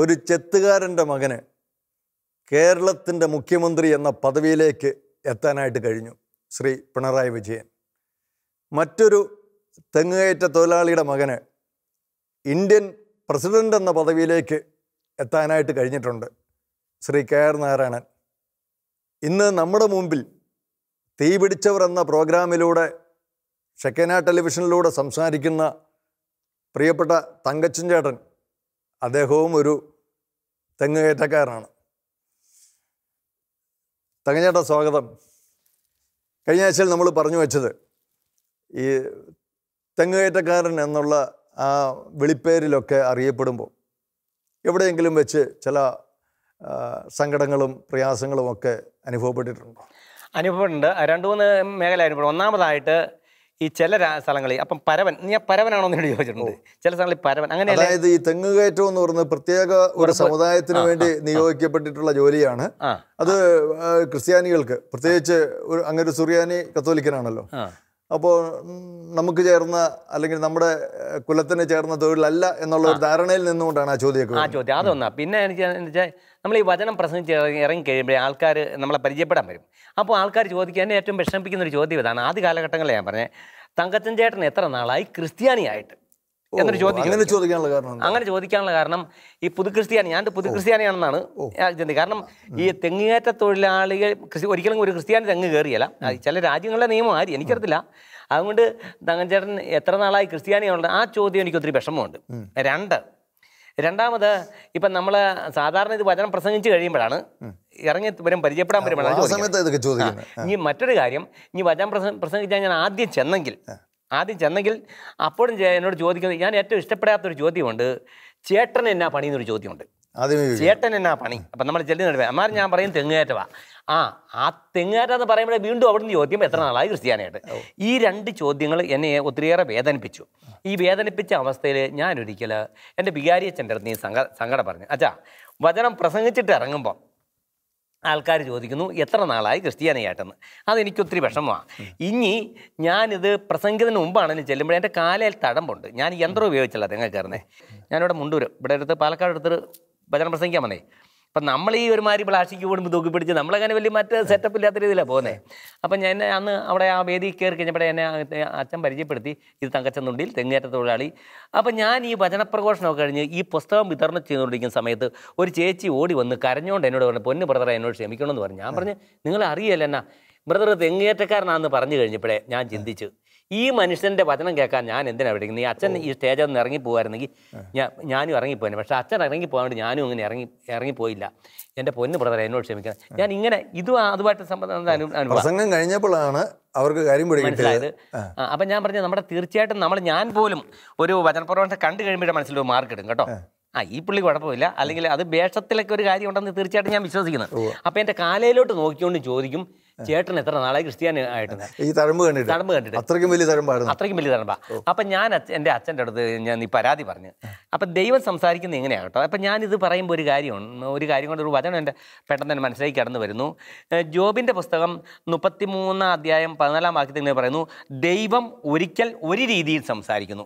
ഒരു ചെത്തുകാരൻ്റെ മകന് കേരളത്തിൻ്റെ മുഖ്യമന്ത്രി എന്ന പദവിയിലേക്ക് എത്താനായിട്ട് കഴിഞ്ഞു ശ്രീ പിണറായി വിജയൻ മറ്റൊരു തെങ്ങുകയറ്റ തൊഴിലാളിയുടെ മകന് ഇന്ത്യൻ പ്രസിഡൻ്റ് എന്ന പദവിയിലേക്ക് എത്താനായിട്ട് കഴിഞ്ഞിട്ടുണ്ട് ശ്രീ കെ ആർ നാരായണൻ ഇന്ന് നമ്മുടെ മുമ്പിൽ തീ പിടിച്ചവർ എന്ന പ്രോഗ്രാമിലൂടെ ഷെക്കന ടെലിവിഷനിലൂടെ സംസാരിക്കുന്ന പ്രിയപ്പെട്ട തങ്കച്ചൻ ചേട്ടൻ അദ്ദേഹവും ഒരു തെങ്ങുകയറ്റക്കാരനാണ് തെങ്ങേട്ട സ്വാഗതം കഴിഞ്ഞ ആഴ്ചയിൽ നമ്മൾ പറഞ്ഞു വെച്ചത് ഈ തെങ്ങുകയറ്റക്കാരൻ എന്നുള്ള ആ വിളിപ്പേരിലൊക്കെ അറിയപ്പെടുമ്പോൾ എവിടെയെങ്കിലും വെച്ച് ചില സങ്കടങ്ങളും പ്രയാസങ്ങളും ഒക്കെ അനുഭവപ്പെട്ടിട്ടുണ്ടോ അനുഭവമുണ്ട് രണ്ട് മൂന്ന് മേഖല അനുഭവം ഒന്നാമതായിട്ട് ഈ ചില സ്ഥലങ്ങളിൽ അപ്പം പരവൻ ഞാൻ പരവനാണോ എന്ന് ചോദിച്ചിട്ടുണ്ട് ചില സ്ഥലങ്ങളിൽ പരവൻ അങ്ങനെ അതായത് ഈ തെങ്ങ് കയറ്റം എന്ന് പറയുന്നത് പ്രത്യേക ഒരു സമുദായത്തിന് വേണ്ടി നിയോഗിക്കപ്പെട്ടിട്ടുള്ള ജോലിയാണ് അത് ക്രിസ്ത്യാനികൾക്ക് പ്രത്യേകിച്ച് ഒരു അങ്ങനെ ഒരു സുറിയാനി കത്തോലിക്കനാണല്ലോ അപ്പോൾ നമുക്ക് ചേർന്ന അല്ലെങ്കിൽ നമ്മുടെ കുലത്തിന് ചേർന്ന തൊഴിലല്ല എന്നുള്ള ഒരു ധാരണയിൽ നിന്നുകൊണ്ടാണ് ആ ചോദ്യം ആ ചോദ്യം അതൊന്നാ പിന്നെ എനിക്ക് നമ്മൾ ഈ വചനം പ്രസംഗിച്ച് ഇറങ്ങി ഇറങ്ങിക്കഴിയുമ്പോൾ ആൾക്കാർ നമ്മളെ പരിചയപ്പെടാൻ വരും അപ്പോൾ ആൾക്കാർ ചോദിക്കുക എന്നെ ഏറ്റവും വിഷമിപ്പിക്കുന്ന ഒരു ചോദ്യം ഇതാണ് ആദ്യ കാലഘട്ടങ്ങളിൽ ഞാൻ പറഞ്ഞത് തങ്കച്ചൻ ചേട്ടൻ എത്ര നാളായി ക്രിസ്ത്യാനിയായിട്ട് എന്നൊരു ചോദ്യം അങ്ങനെ ചോദിക്കാനുള്ള കാരണം അങ്ങനെ ചോദിക്കാനുള്ള കാരണം ഈ പുതുക്രിസ്ത്യാനി ഞാൻ പുതുക്രിസ്ത്യാനിയാണെന്നാണ് ചിന്തി കാരണം ഈ തെങ്ങേറ്റ തൊഴിലാളികൾ ഒരിക്കലും ഒരു ക്രിസ്ത്യാനി തെങ്ങ് കയറിയല്ല ചില രാജ്യങ്ങളിലെ നിയമം ആര് എനിക്കറിയത്തില്ല അതുകൊണ്ട് തങ്കച്ചേട്ടൻ എത്ര നാളായി ക്രിസ്ത്യാനിയാണുള്ളത് ആ ചോദ്യം എനിക്ക് ഒത്തിരി വിഷമമുണ്ട് രണ്ട് രണ്ടാമത് ഇപ്പം നമ്മൾ സാധാരണ ഇത് വചനം പ്രസംഗിച്ച് കഴിയുമ്പോഴാണ് ഇറങ്ങി വരും പരിചയപ്പെടാൻ വരുമ്പോഴാണ് ഇനി മറ്റൊരു കാര്യം ഇനി വചനം പ്രസംഗിച്ചാൽ ഞാൻ ആദ്യം ചെന്നെങ്കിൽ ആദ്യം ചെന്നെങ്കിൽ അപ്പോഴും എന്നോട് ചോദിക്കുന്നത് ഞാൻ ഏറ്റവും ഇഷ്ടപ്പെടാത്തൊരു ചോദ്യമുണ്ട് ചേട്ടൻ എന്നാ പണിയെന്നൊരു ചോദ്യമുണ്ട് ചേട്ടൻ എന്നാ പണി അപ്പൊ നമ്മൾ ചെല്ലുന്ന നടുവേ അമ്മാർ ഞാൻ പറയും തെങ്ങുകയറ്റവാ ആ ആ തെങ്ങുകയറ്റം എന്ന് പറയുമ്പോൾ വീണ്ടും അവിടുന്ന് ചോദ്യം എത്ര നാളായി ക്രിസ്ത്യാനായിട്ട് ഈ രണ്ട് ചോദ്യങ്ങൾ എന്നെ ഒത്തിരിയേറെ വേദനിപ്പിച്ചു ഈ വേദനിപ്പിച്ച അവസ്ഥയിൽ ഞാനൊരിക്കൽ എൻ്റെ ബിഹാരി അച്ഛൻ്റെ അടുത്ത് നീ സങ്ക സങ്കടം പറഞ്ഞു അച്ഛാ വചനം പ്രസംഗിച്ചിട്ട് ഇറങ്ങുമ്പോൾ ആൾക്കാർ ചോദിക്കുന്നു എത്ര നാളായി ക്രിസ്ത്യാനിയായിട്ടെന്ന് അതെനിക്ക് ഒത്തിരി വിഷമമാണ് ഇനി ഞാനിത് പ്രസംഗത്തിന് മുമ്പാണെങ്കിലും ചെല്ലുമ്പോഴേ എൻ്റെ കാലയിൽ തടമ്പുണ്ട് ഞാൻ യന്ത്രം ഉപയോഗിച്ചല്ല തെങ്ങ കയറുന്നത് ഞാനിവിടെ മുണ്ടൂരും ഇവിടെ അടുത്ത് പാലക്കാട് അടുത്തൊരു ഭജന പ്രസംഗിക്കാൻ വന്നേ അപ്പം നമ്മൾ ഈ ഒരുമാതിരി പ്ലാസ്റ്റിക് കൂടുമ്പോൾ തൂക്കി പിടിച്ച് നമ്മളങ്ങനെ വലിയ മറ്റ് സെറ്റപ്പ് ഇല്ലാത്ത രീതിയിലാണ് പോകുന്നത് അപ്പം ഞാൻ അന്ന് അവിടെ ആ വേദി കയറി കഴിഞ്ഞപ്പോഴേ എന്നെ അച്ഛൻ പരിചയപ്പെടുത്തി ഇത് തങ്കച്ചനുണ്ടിൽ തെങ്ങേറ്റ തൊഴിലാളി അപ്പം ഞാൻ ഈ ഭജനപ്രഘോഷണമൊക്കെ കഴിഞ്ഞ് ഈ പുസ്തകം വിതരണം ചെയ്തുകൊണ്ടിരിക്കുന്ന സമയത്ത് ഒരു ചേച്ചി ഓടി വന്ന് കരഞ്ഞുകൊണ്ട് എന്നോട് പറഞ്ഞു പൊന്നു ബ്രദറെ എന്നോട് ക്ഷമിക്കണമെന്ന് പറഞ്ഞു ഞാൻ പറഞ്ഞു നിങ്ങൾ അറിയല്ല ബ്രദർ തെങ്ങേറ്റക്കാരനാണെന്ന് പറഞ്ഞു കഴിഞ്ഞപ്പോഴേ ഞാൻ ചിന്തിച്ചു ഈ മനുഷ്യൻ്റെ വചനം കേൾക്കാൻ ഞാൻ എന്തിനാണ് വിളിക്കുന്നത് ഈ അച്ഛൻ ഈ സ്റ്റേജിൽ നിന്ന് ഇറങ്ങി പോകുമായിരുന്നെങ്കിൽ ഞാൻ ഞാനും ഇറങ്ങിപ്പോയേ പക്ഷേ അച്ഛൻ ഇറങ്ങിപ്പോകാൻ വേണ്ടി ഞാനും ഇങ്ങനെ ഇറങ്ങി ഇറങ്ങിപ്പോയില്ല എൻ്റെ പൊന്ന് ബ്രദറെ എന്നോട് ക്ഷമിക്കണം ഞാൻ ഇങ്ങനെ ഇതും അതുമായിട്ട് സംബന്ധം പ്രസംഗം കഴിഞ്ഞപ്പോഴാണ് അവർക്ക് കാര്യം മനസ്സിലായത് അപ്പം ഞാൻ പറഞ്ഞത് നമ്മുടെ തീർച്ചയായിട്ടും നമ്മൾ ഞാൻ പോലും ഒരു വചനപ്രവർത്തനം കണ്ടു കഴിയുമ്പോഴേ മനസ്സിൽ ഒരു മാർക്ക് ഇടും കേട്ടോ ആ ഈ പുള്ളി കുഴപ്പമില്ല അല്ലെങ്കിൽ അത് വേഷത്തിലൊക്കെ ഒരു കാര്യം ഉണ്ടെന്ന് തീർച്ചയായിട്ടും ഞാൻ വിശ്വസിക്കുന്നത് അപ്പോൾ എൻ്റെ കാലയിലോട്ട് നോക്കിക്കൊണ്ട് ചോദിക്കും ചേട്ടൻ എത്ര നാളെ ക്രിസ്ത്യാനി ആയിട്ട് ഈ തഴമ്പ് കണ്ടിട്ട് തഴമ്പ് കണ്ടിട്ട് അത്രയ്ക്കും വലിയ തഴമ്പായിരുന്നു അത്രയ്ക്കും വലിയ തഴമ്പ അപ്പൊ ഞാൻ എന്റെ അച്ഛൻ്റെ അടുത്ത് ഞാൻ ഈ പരാതി പറഞ്ഞു അപ്പൊ ദൈവം സംസാരിക്കുന്ന ഇങ്ങനെയാണ് കേട്ടോ ഞാൻ ഞാനിത് പറയുമ്പോൾ ഒരു കാര്യമാണ് ഒരു കാര്യം കൊണ്ട് ഒരു വചനം എൻ്റെ പെട്ടെന്ന് തന്നെ മനസ്സിലേക്ക് കടന്നു വരുന്നു ജോബിന്റെ പുസ്തകം മുപ്പത്തിമൂന്നാം അധ്യായം പതിനാലാം വാക്യത്തിൽ ഇങ്ങനെ പറയുന്നു ദൈവം ഒരിക്കൽ ഒരു രീതിയിൽ സംസാരിക്കുന്നു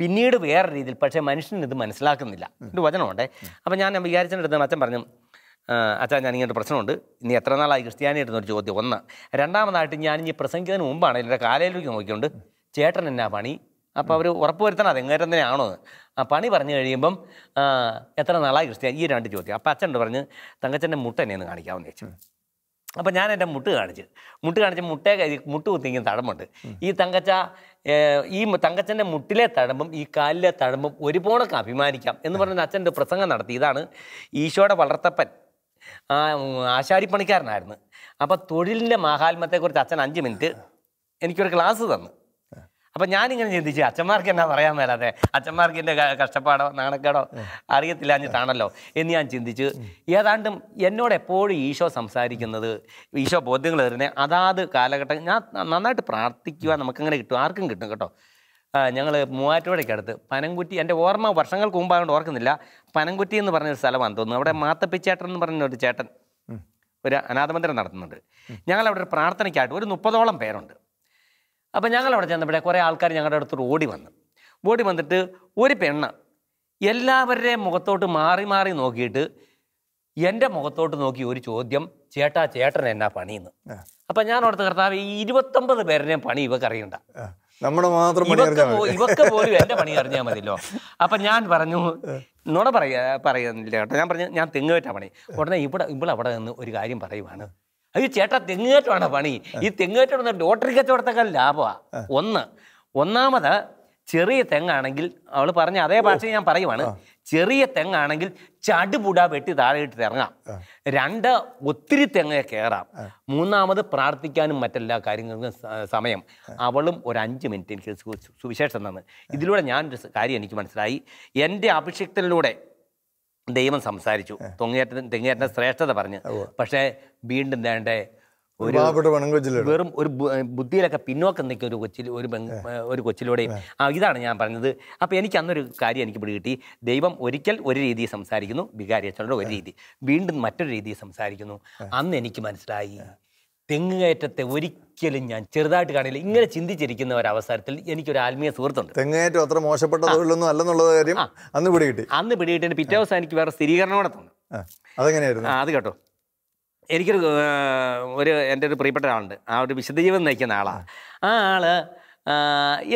പിന്നീട് വേറെ രീതിയിൽ പക്ഷേ മനുഷ്യൻ ഇത് മനസ്സിലാക്കുന്നില്ല ഒരു വചനമുണ്ടേ അപ്പം ഞാൻ വിചാരിച്ചിട്ടുണ്ട് അച്ഛൻ പറഞ്ഞു അച്ഛാ ഞാനിങ്ങനൊരു പ്രശ്നമുണ്ട് ഇനി എത്ര നാളായി ഒരു ചോദ്യം ഒന്ന് രണ്ടാമതായിട്ട് ഞാൻ ഇനി പ്രസംഗിക്കുന്നതിന് മുമ്പാണ് എൻ്റെ കാലയിലേക്ക് നോക്കിക്കൊണ്ട് ചേട്ടൻ എന്നാ പണി അപ്പോൾ അവർ ഉറപ്പ് വരുത്തണം അതെങ്ങനെ തന്നെയാണോ ആ പണി പറഞ്ഞു കഴിയുമ്പം എത്ര നാളായി ക്രിസ്ത്യാനി ഈ രണ്ട് ചോദ്യം അപ്പോൾ അച്ഛൻ പറഞ്ഞ് തങ്കച്ചൻ്റെ മുട്ട ഒന്ന് കാണിക്കാമെന്ന് ചോദിച്ചു അപ്പം ഞാൻ എൻ്റെ മുട്ട് കാണിച്ച് മുട്ട് കാണിച്ച് മുട്ടേ മുട്ട് കുത്തിങ്ങനെ തടമുണ്ട് ഈ തങ്കച്ച ഈ തങ്കച്ചൻ്റെ മുട്ടിലെ തഴമ്പും ഈ കാലിലെ തഴമ്പും ഒരുപോണക്ക് അഭിമാനിക്കാം എന്ന് പറഞ്ഞ അച്ഛൻ്റെ പ്രസംഗം നടത്തി ഇതാണ് ഈശോയുടെ വളർത്തപ്പൻ ആ ആശാരിപ്പണിക്കാരനായിരുന്നു അപ്പോൾ തൊഴിലിൻ്റെ മഹാത്മത്തെക്കുറിച്ച് അച്ഛൻ അഞ്ച് മിനിറ്റ് എനിക്കൊരു ക്ലാസ് തന്നു അപ്പം ഞാനിങ്ങനെ ചിന്തിച്ചു അച്ഛന്മാർക്ക് എന്നാ പറയാൻ മേലാതെ അച്ഛന്മാർക്ക് എൻ്റെ കഷ്ടപ്പാടോ നാണക്കേടോ അറിയത്തില്ല എന്നിട്ടാണല്ലോ എന്ന് ഞാൻ ചിന്തിച്ചു ഏതാണ്ടും എന്നോട് എപ്പോഴും ഈശോ സംസാരിക്കുന്നത് ഈശോ ബോധ്യങ്ങൾ തരുന്നത് അതാത് കാലഘട്ടം ഞാൻ നന്നായിട്ട് പ്രാർത്ഥിക്കുക നമുക്കങ്ങനെ കിട്ടും ആർക്കും കിട്ടും കേട്ടോ ഞങ്ങൾ മൂവാറ്റുപുഴയ്ക്കടുത്ത് പനംകുറ്റി എൻ്റെ ഓർമ്മ വർഷങ്ങൾക്ക് മുമ്പായതുകൊണ്ട് ഓർക്കുന്നില്ല പനംകുറ്റി എന്ന് പറഞ്ഞൊരു സ്ഥലമാണ് തോന്നുന്നു അവിടെ മാത്തപ്പിച്ചേട്ടൻ എന്ന് പറഞ്ഞ ഒരു ചേട്ടൻ ഒരു അനാഥമന്ദിരം നടത്തുന്നുണ്ട് അവിടെ ഒരു പ്രാർത്ഥനയ്ക്കായിട്ട് ഒരു മുപ്പതോളം പേരുണ്ട് അപ്പോൾ ഞങ്ങൾ അവിടെ ചെന്നപ്പോഴേ കുറേ ആൾക്കാർ ഞങ്ങളുടെ അടുത്തോട്ട് ഓടി വന്നു ഓടി വന്നിട്ട് ഒരു പെണ്ണ് എല്ലാവരുടെയും മുഖത്തോട്ട് മാറി മാറി നോക്കിയിട്ട് എൻ്റെ മുഖത്തോട്ട് നോക്കി ഒരു ചോദ്യം ചേട്ടാ ചേട്ടൻ എന്നാ പണിയെന്ന് അപ്പം ഞാൻ അവിടുത്തെ കർത്താവ് ഈ ഇരുപത്തൊമ്പത് പേരുടെയും പണി ഇവക്കറിയണ്ട നമ്മുടെ മാത്രം ഇവക്ക് പോലും എന്റെ പണി അറിഞ്ഞാൽ മതിയല്ലോ അപ്പൊ ഞാൻ പറഞ്ഞു നോട പറയ പറയുന്നില്ല കേട്ടോ ഞാൻ പറഞ്ഞു ഞാൻ തെങ്ങുകേറ്റ പണി ഉടനെ ഇവിടെ ഇവിടെ അവിടെ നിന്ന് ഒരു കാര്യം പറയുവാണ് അയ്യോ ചേട്ടാ തെങ്ങുകേറ്റമാണ് പണി ഈ തെങ്ങുകേറ്റം കയറ്റം ലോട്ടറി കച്ചവടത്തേക്കാൾ ലാഭമാണ് ഒന്ന് ഒന്നാമത് ചെറിയ തെങ്ങാണെങ്കിൽ അവൾ പറഞ്ഞ അതേ ഭാഷ ഞാൻ പറയുവാണ് ചെറിയ തെങ്ങാണെങ്കിൽ ചടുപുടാ വെട്ടി താഴെ ഇട്ടിട്ട് ഇറങ്ങാം രണ്ട് ഒത്തിരി തെങ്ങ കയറാം മൂന്നാമത് പ്രാർത്ഥിക്കാനും മറ്റെല്ലാ കാര്യങ്ങൾക്കും സമയം അവളും ഒരു അഞ്ച് മിനിറ്റ് എനിക്ക് സുവിശേഷം തന്നു ഇതിലൂടെ ഞാനൊരു കാര്യം എനിക്ക് മനസ്സിലായി എൻ്റെ അഭിഷിക്തനിലൂടെ ദൈവം സംസാരിച്ചു തൊങ്ങേറ്റ തെങ്ങേറ്റ ശ്രേഷ്ഠത പറഞ്ഞ് പക്ഷേ വീണ്ടും വേണ്ടേ ഒരു വെറും ഒരു ബുദ്ധിയിലൊക്കെ പിന്നോക്കം നിൽക്കുന്ന ഒരു കൊച്ചിൽ ഒരു ഒരു കൊച്ചിലൂടെയും ആ ഇതാണ് ഞാൻ പറഞ്ഞത് അപ്പോൾ എനിക്ക് അന്നൊരു കാര്യം എനിക്ക് കിട്ടി ദൈവം ഒരിക്കൽ ഒരു രീതിയിൽ സംസാരിക്കുന്നു വികാരി അച്ഛനോട് ഒരു രീതി വീണ്ടും മറ്റൊരു രീതിയിൽ സംസാരിക്കുന്നു അന്ന് എനിക്ക് മനസ്സിലായി തെങ്ങുകയറ്റത്തെ ഒരിക്കലും ഞാൻ ചെറുതായിട്ട് കാണില്ല ഇങ്ങനെ ചിന്തിച്ചിരിക്കുന്ന ഒരു അവസരത്തിൽ എനിക്കൊരു ആത്മീയ സുഹൃത്തുണ്ട് തെങ്ങേറ്റം അത്ര മോശപ്പെട്ട തൊഴിലൊന്നും അല്ലെന്നുള്ളത് കാര്യം അന്ന് പിടികിട്ടി അന്ന് പിടികിട്ടിന് പിറ്റേ ദിവസം എനിക്ക് വേറെ സ്ഥിരീകരണം കൂടെ തന്നു അതെങ്ങനെയായിരുന്നു അത് കേട്ടോ എനിക്കൊരു ഒരു എൻ്റെ ഒരു പ്രിയപ്പെട്ട ആളുണ്ട് ആ ഒരു വിശുദ്ധ ജീവിതം നയിക്കുന്ന ആളാണ് ആ ആള്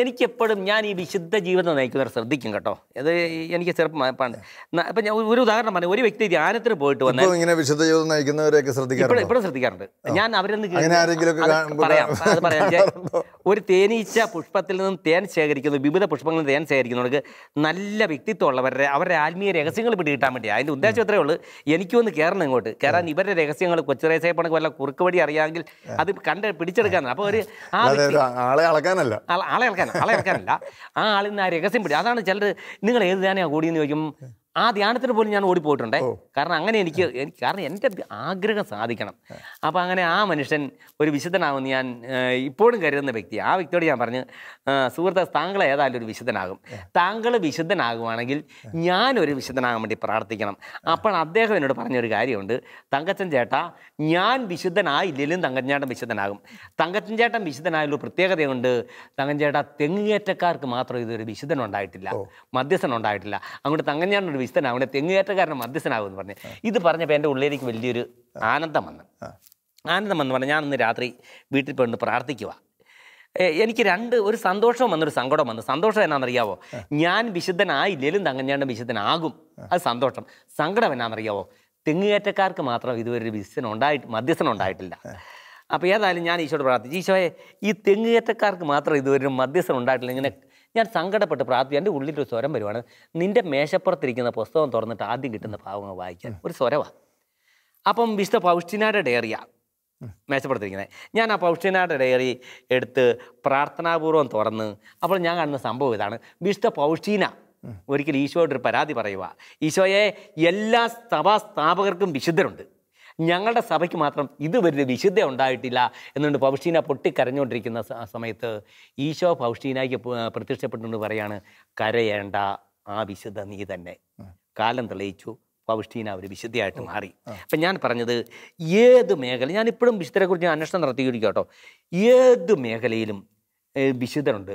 എനിക്കെപ്പോഴും ഞാൻ ഈ വിശുദ്ധ ജീവിതം നയിക്കുന്നവർ ശ്രദ്ധിക്കും കേട്ടോ അത് എനിക്ക് ചെറുപ്പം പണ്ട് ഞാൻ ഒരു ഉദാഹരണം പറഞ്ഞു ഒരു വ്യക്തി ധ്യാനത്തിന് പോയിട്ട് വന്നു ഇങ്ങനെ വിശുദ്ധ ജീവിതം നയിക്കുന്നവരെയൊക്കെ ശ്രദ്ധിക്കാറുണ്ട് ഇപ്പോഴും ശ്രദ്ധിക്കാറുണ്ട് ഞാൻ അവരിൽ പറയാം അത് പറയാം ഒരു തേനീച്ച പുഷ്പത്തിൽ നിന്നും തേൻ ശേഖരിക്കുന്നു വിവിധ പുഷ്പങ്ങളിൽ തേൻ ശേഖരിക്കുന്നവർക്ക് നല്ല വ്യക്തിത്വമുള്ളവരുടെ അവരുടെ ആത്മീയ രഹസ്യങ്ങൾ കിട്ടാൻ വേണ്ടി അതിൻ്റെ ഉദ്ദേശം ഇത്രയേ ഉള്ളൂ എനിക്കൊന്ന് കയറണം ഇങ്ങോട്ട് കയറാൻ ഇവരുടെ രഹസ്യങ്ങൾ പണക്ക് വല്ല കുറുക്ക് വഴി അറിയാമെങ്കിൽ അത് കണ്ട് പിടിച്ചെടുക്കാനാണ് അപ്പോൾ ഒരു ആളെ അളക്കാനല്ല ആളെ ഇറക്കാൻ ആളെ ഇറക്കാനല്ല ആ ആളിന്ന് ആ രഹസ്യം പിടിച്ചു അതാണ് ചിലർ നിങ്ങൾ ഏത് തന്നെയാണ് കൂടിയെന്ന് ചോദിക്കും ആ ധ്യാനത്തിന് പോലും ഞാൻ ഓടിപ്പോയിട്ടുണ്ട് കാരണം അങ്ങനെ എനിക്ക് കാരണം എൻ്റെ ആഗ്രഹം സാധിക്കണം അപ്പോൾ അങ്ങനെ ആ മനുഷ്യൻ ഒരു വിശുദ്ധനാകുമെന്ന് ഞാൻ ഇപ്പോഴും കരുതുന്ന വ്യക്തി ആ വ്യക്തിയോട് ഞാൻ പറഞ്ഞു സുഹൃത്ത് താങ്കൾ ഏതായാലും ഒരു വിശുദ്ധനാകും താങ്കൾ വിശുദ്ധനാകുവാണെങ്കിൽ ഞാനൊരു വിശുദ്ധനാകാൻ വേണ്ടി പ്രാർത്ഥിക്കണം അപ്പോൾ അദ്ദേഹം എന്നോട് പറഞ്ഞൊരു കാര്യമുണ്ട് തങ്കച്ചൻ ചേട്ട ഞാൻ വിശുദ്ധനായില്ലെങ്കിലും തങ്കച്ചൻ വിശുദ്ധനാകും തങ്കച്ചൻ ചേട്ടൻ വിശുദ്ധനായൊരു പ്രത്യേകതയുണ്ട് തങ്കൻ ചേട്ടാ തെങ്ങുകയറ്റക്കാർക്ക് മാത്രം ഇതൊരു വിശുദ്ധനുണ്ടായിട്ടില്ല മധ്യസ്ഥനുണ്ടായിട്ടില്ല അങ്ങോട്ട് തങ്കൻ ഒരു ക്രിസ്തനാവണേ തെങ്ങുകയറ്റക്കാരൻ മധ്യസ്ഥനാകുമെന്ന് പറഞ്ഞു ഇത് പറഞ്ഞപ്പോൾ എൻ്റെ ഉള്ളിലേക്ക് വലിയൊരു ആനന്ദം വന്നു ആനന്ദം വന്ന് പറഞ്ഞാൽ ഇന്ന് രാത്രി വീട്ടിൽ പോയി പ്രാർത്ഥിക്കുക എനിക്ക് രണ്ട് ഒരു സന്തോഷവും വന്നൊരു സങ്കടം വന്നു സന്തോഷം എന്നാണെന്നറിയാവോ ഞാൻ വിശുദ്ധനായില്ലേലും തങ്ങനെയാണ് വിശുദ്ധനാകും അത് സന്തോഷം സങ്കടം എന്നാണെന്നറിയാവോ തെങ്ങുകയറ്റക്കാർക്ക് മാത്രം ഇതുവരെ ഒരു വിശുദ്ധൻ ഉണ്ടായിട്ട് മധ്യസ്ഥനം ഉണ്ടായിട്ടില്ല അപ്പോൾ ഏതായാലും ഞാൻ ഈശോട് പ്രാർത്ഥിച്ചു ഈശോയെ ഈ തെങ്ങുകയറ്റക്കാർക്ക് മാത്രം ഇതുവരെ മധ്യസ്ഥനം ഉണ്ടായിട്ടില്ല ഇങ്ങനെ ഞാൻ സങ്കടപ്പെട്ട് പ്രാർത്ഥി എൻ്റെ ഉള്ളിലൊരു സ്വരം വരുവാണ് നിൻ്റെ മേശപ്പുറത്തിരിക്കുന്ന പുസ്തകം തുറന്നിട്ട് ആദ്യം കിട്ടുന്ന ഭാഗങ്ങൾ വായിക്കാൻ ഒരു സ്വരമാണ് അപ്പം വിശുദ്ധ പൗഷ്ടിനാരുടെ ഡയറിയ മേശപ്പുറത്തിരിക്കുന്നത് ഞാൻ ആ പൗഷ്ടിനാരുടെ ഡയറി എടുത്ത് പ്രാർത്ഥനാപൂർവ്വം തുറന്ന് അപ്പോൾ ഞാൻ കാണുന്ന സംഭവം ഇതാണ് വിശുദ്ധ പൗഷ്ടീന ഒരിക്കൽ ഒരു പരാതി പറയുക ഈശോയെ എല്ലാ സഭാ സ്ഥാപകർക്കും വിശുദ്ധരുണ്ട് ഞങ്ങളുടെ സഭയ്ക്ക് മാത്രം ഇതുവരെ വിശുദ്ധ ഉണ്ടായിട്ടില്ല എന്നുകൊണ്ട് പൗഷ്ടീന പൊട്ടിക്കരഞ്ഞുകൊണ്ടിരിക്കുന്ന സമയത്ത് ഈശോ പൗഷ്ടീനായിക്ക് പ്രത്യക്ഷപ്പെട്ടുകൊണ്ട് പറയാണ് കരയേണ്ട ആ വിശുദ്ധ നീ തന്നെ കാലം തെളിയിച്ചു പൗഷ്ടീന ഒരു വിശുദ്ധിയായിട്ട് മാറി അപ്പം ഞാൻ പറഞ്ഞത് ഏത് മേഖല ഞാൻ ഇപ്പോഴും വിശുദ്ധരെക്കുറിച്ച് അന്വേഷണം നടത്തിയിരിക്കും കേട്ടോ ഏത് മേഖലയിലും വിശുദ്ധരുണ്ട്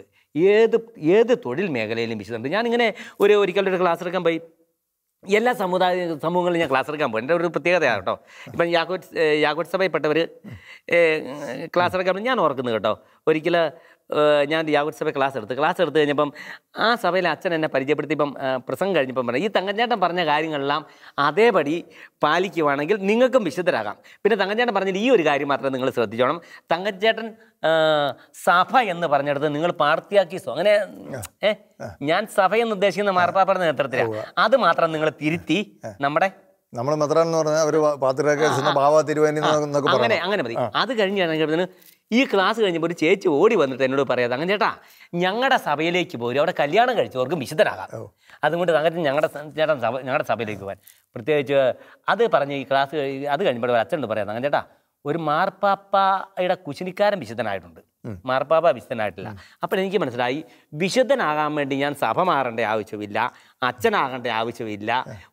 ഏത് ഏത് തൊഴിൽ മേഖലയിലും വിശുദ്ധരുണ്ട് ഞാനിങ്ങനെ ഒരു ഒരിക്കലൊരു ക്ലാസ് എടുക്കാൻ പോയി എല്ലാ സമുദായ സമൂഹങ്ങളിലും ഞാൻ ക്ലാസ് എടുക്കാൻ പോകും എൻ്റെ ഒരു പ്രത്യേകതയാണ് കേട്ടോ ഇപ്പം യാക്കോട്ട് യാക്കോട്ട് സഭയിൽപ്പെട്ടവർ ക്ലാസ് എടുക്കാൻ ഞാൻ ഓർക്കുന്നു കേട്ടോ ഒരിക്കൽ ഞാൻ യാഗോട്ട് സഭ ക്ലാസ് എടുത്ത് ക്ലാസ് എടുത്ത് കഴിഞ്ഞപ്പം ആ സഭയിൽ അച്ഛൻ എന്നെ പരിചയപ്പെടുത്തിയപ്പം പ്രസംഗം കഴിഞ്ഞപ്പം പറഞ്ഞു ഈ തങ്കഞ്ചേട്ടൻ പറഞ്ഞ കാര്യങ്ങളെല്ലാം അതേപടി പാലിക്കുവാണെങ്കിൽ നിങ്ങൾക്കും വിശുദ്ധരാകാം പിന്നെ തങ്കഞ്ചേട്ടൻ പറഞ്ഞില്ല ഈ ഒരു കാര്യം മാത്രം നിങ്ങൾ ശ്രദ്ധിച്ചോണം തങ്കഞ്ചേട്ടൻ സഭ എന്ന് പറഞ്ഞെടുത്ത് നിങ്ങൾ സോ അങ്ങനെ ഏ ഞാൻ സഭ എന്ന് ഉദ്ദേശിക്കുന്ന മാർപ്പാപ്പയുടെ നേതൃത്വത്തിലാണ് അത് മാത്രം നിങ്ങൾ തിരുത്തി നമ്മുടെ നമ്മൾ മെത്രാൻ അങ്ങനെ അങ്ങനെ മതി അത് കഴിഞ്ഞ് ഈ ക്ലാസ് കഴിഞ്ഞപ്പോൾ ഒരു ചേച്ചി ഓടി വന്നിട്ട് എന്നോട് പറയാം അങ്ങനെ ചേട്ടാ ഞങ്ങളുടെ സഭയിലേക്ക് പോരും അവിടെ കല്യാണം കഴിച്ചവർക്ക് വിശുദ്ധരാകാം അതുകൊണ്ട് അങ്ങനെ ഞങ്ങളുടെ ചേട്ടൻ സഭ ഞങ്ങളുടെ സഭയിലേക്ക് പോകാൻ പ്രത്യേകിച്ച് അത് പറഞ്ഞ് ഈ ക്ലാസ് അത് കഴിയുമ്പോൾ അച്ഛനോട് പറയാം അങ്ങനെ ചേട്ടാ ഒരു മാർപ്പാപ്പയുടെ കുശിനിക്കാരൻ വിശുദ്ധനായിട്ടുണ്ട് മാർപ്പാപ്പ വിശുദ്ധനായിട്ടില്ല അപ്പോൾ എനിക്ക് മനസ്സിലായി വിശുദ്ധനാകാൻ വേണ്ടി ഞാൻ സഭ മാറേണ്ട ആവശ്യമില്ല അച്ഛനാകേണ്ട ആവശ്യമില്ല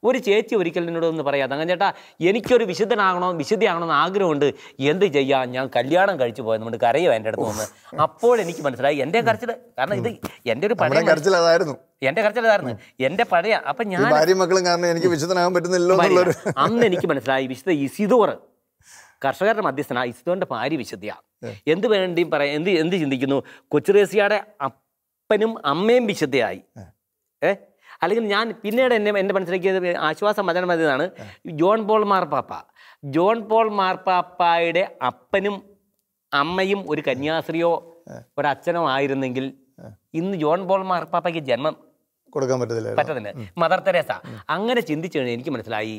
ഒരു ചേച്ചി ഒരിക്കൽ എന്നോട് ഒന്ന് പറയാം അങ്ങനെ ചേട്ടാ എനിക്കൊരു വിശുദ്ധനാകണോ വിശുദ്ധിയാകണമെന്ന് ആഗ്രഹമുണ്ട് എന്ത് ചെയ്യാം ഞാൻ കല്യാണം കഴിച്ചു പോയത് കൊണ്ട് കരയോ എൻ്റെ അടുത്ത് നിന്ന് അപ്പോൾ എനിക്ക് മനസ്സിലായി എൻ്റെ കരച്ചിൽ കാരണം ഇത് എൻ്റെ ഒരു പഴയ എന്റെ എൻ്റെ കരച്ചിലതായിരുന്നു എൻ്റെ പഴയ അപ്പൊ ഞാൻ കാരണം എനിക്ക് വിശുദ്ധനാകാൻ പറ്റുന്നില്ലോ അന്ന് എനിക്ക് മനസ്സിലായി വിശുദ്ധ ഇസിദൂർ കർഷകരുടെ മധ്യസ്ഥന ഇസിദോറിൻ്റെ ഭാര്യ വിശുദ്ധിയാണ് എന്ത് വേണ്ടിയും പറയാം എന്ത് എന്ത് ചിന്തിക്കുന്നു കൊച്ചുറേസിയുടെ അപ്പനും അമ്മയും വിശുദ്ധയായി ഏ അല്ലെങ്കിൽ ഞാൻ പിന്നീട് എന്നെ എൻ്റെ മനസ്സിലേക്ക് ആശ്വാസം വചനം മതിയതാണ് ജോൺ പോൾ മാർപ്പാപ്പ ജോൺ പോൾ മാർപ്പാപ്പായുടെ അപ്പനും അമ്മയും ഒരു കന്യാസ്ത്രീയോ ഒരച്ഛനോ ആയിരുന്നെങ്കിൽ ഇന്ന് ജോൺ പോൾ മാർപ്പാപ്പയ്ക്ക് ജന്മം കൊടുക്കാൻ പറ്റത്തില്ല പറ്റത്തില്ല മദർ തെരേസ അങ്ങനെ ചിന്തിച്ചു എനിക്ക് മനസ്സിലായി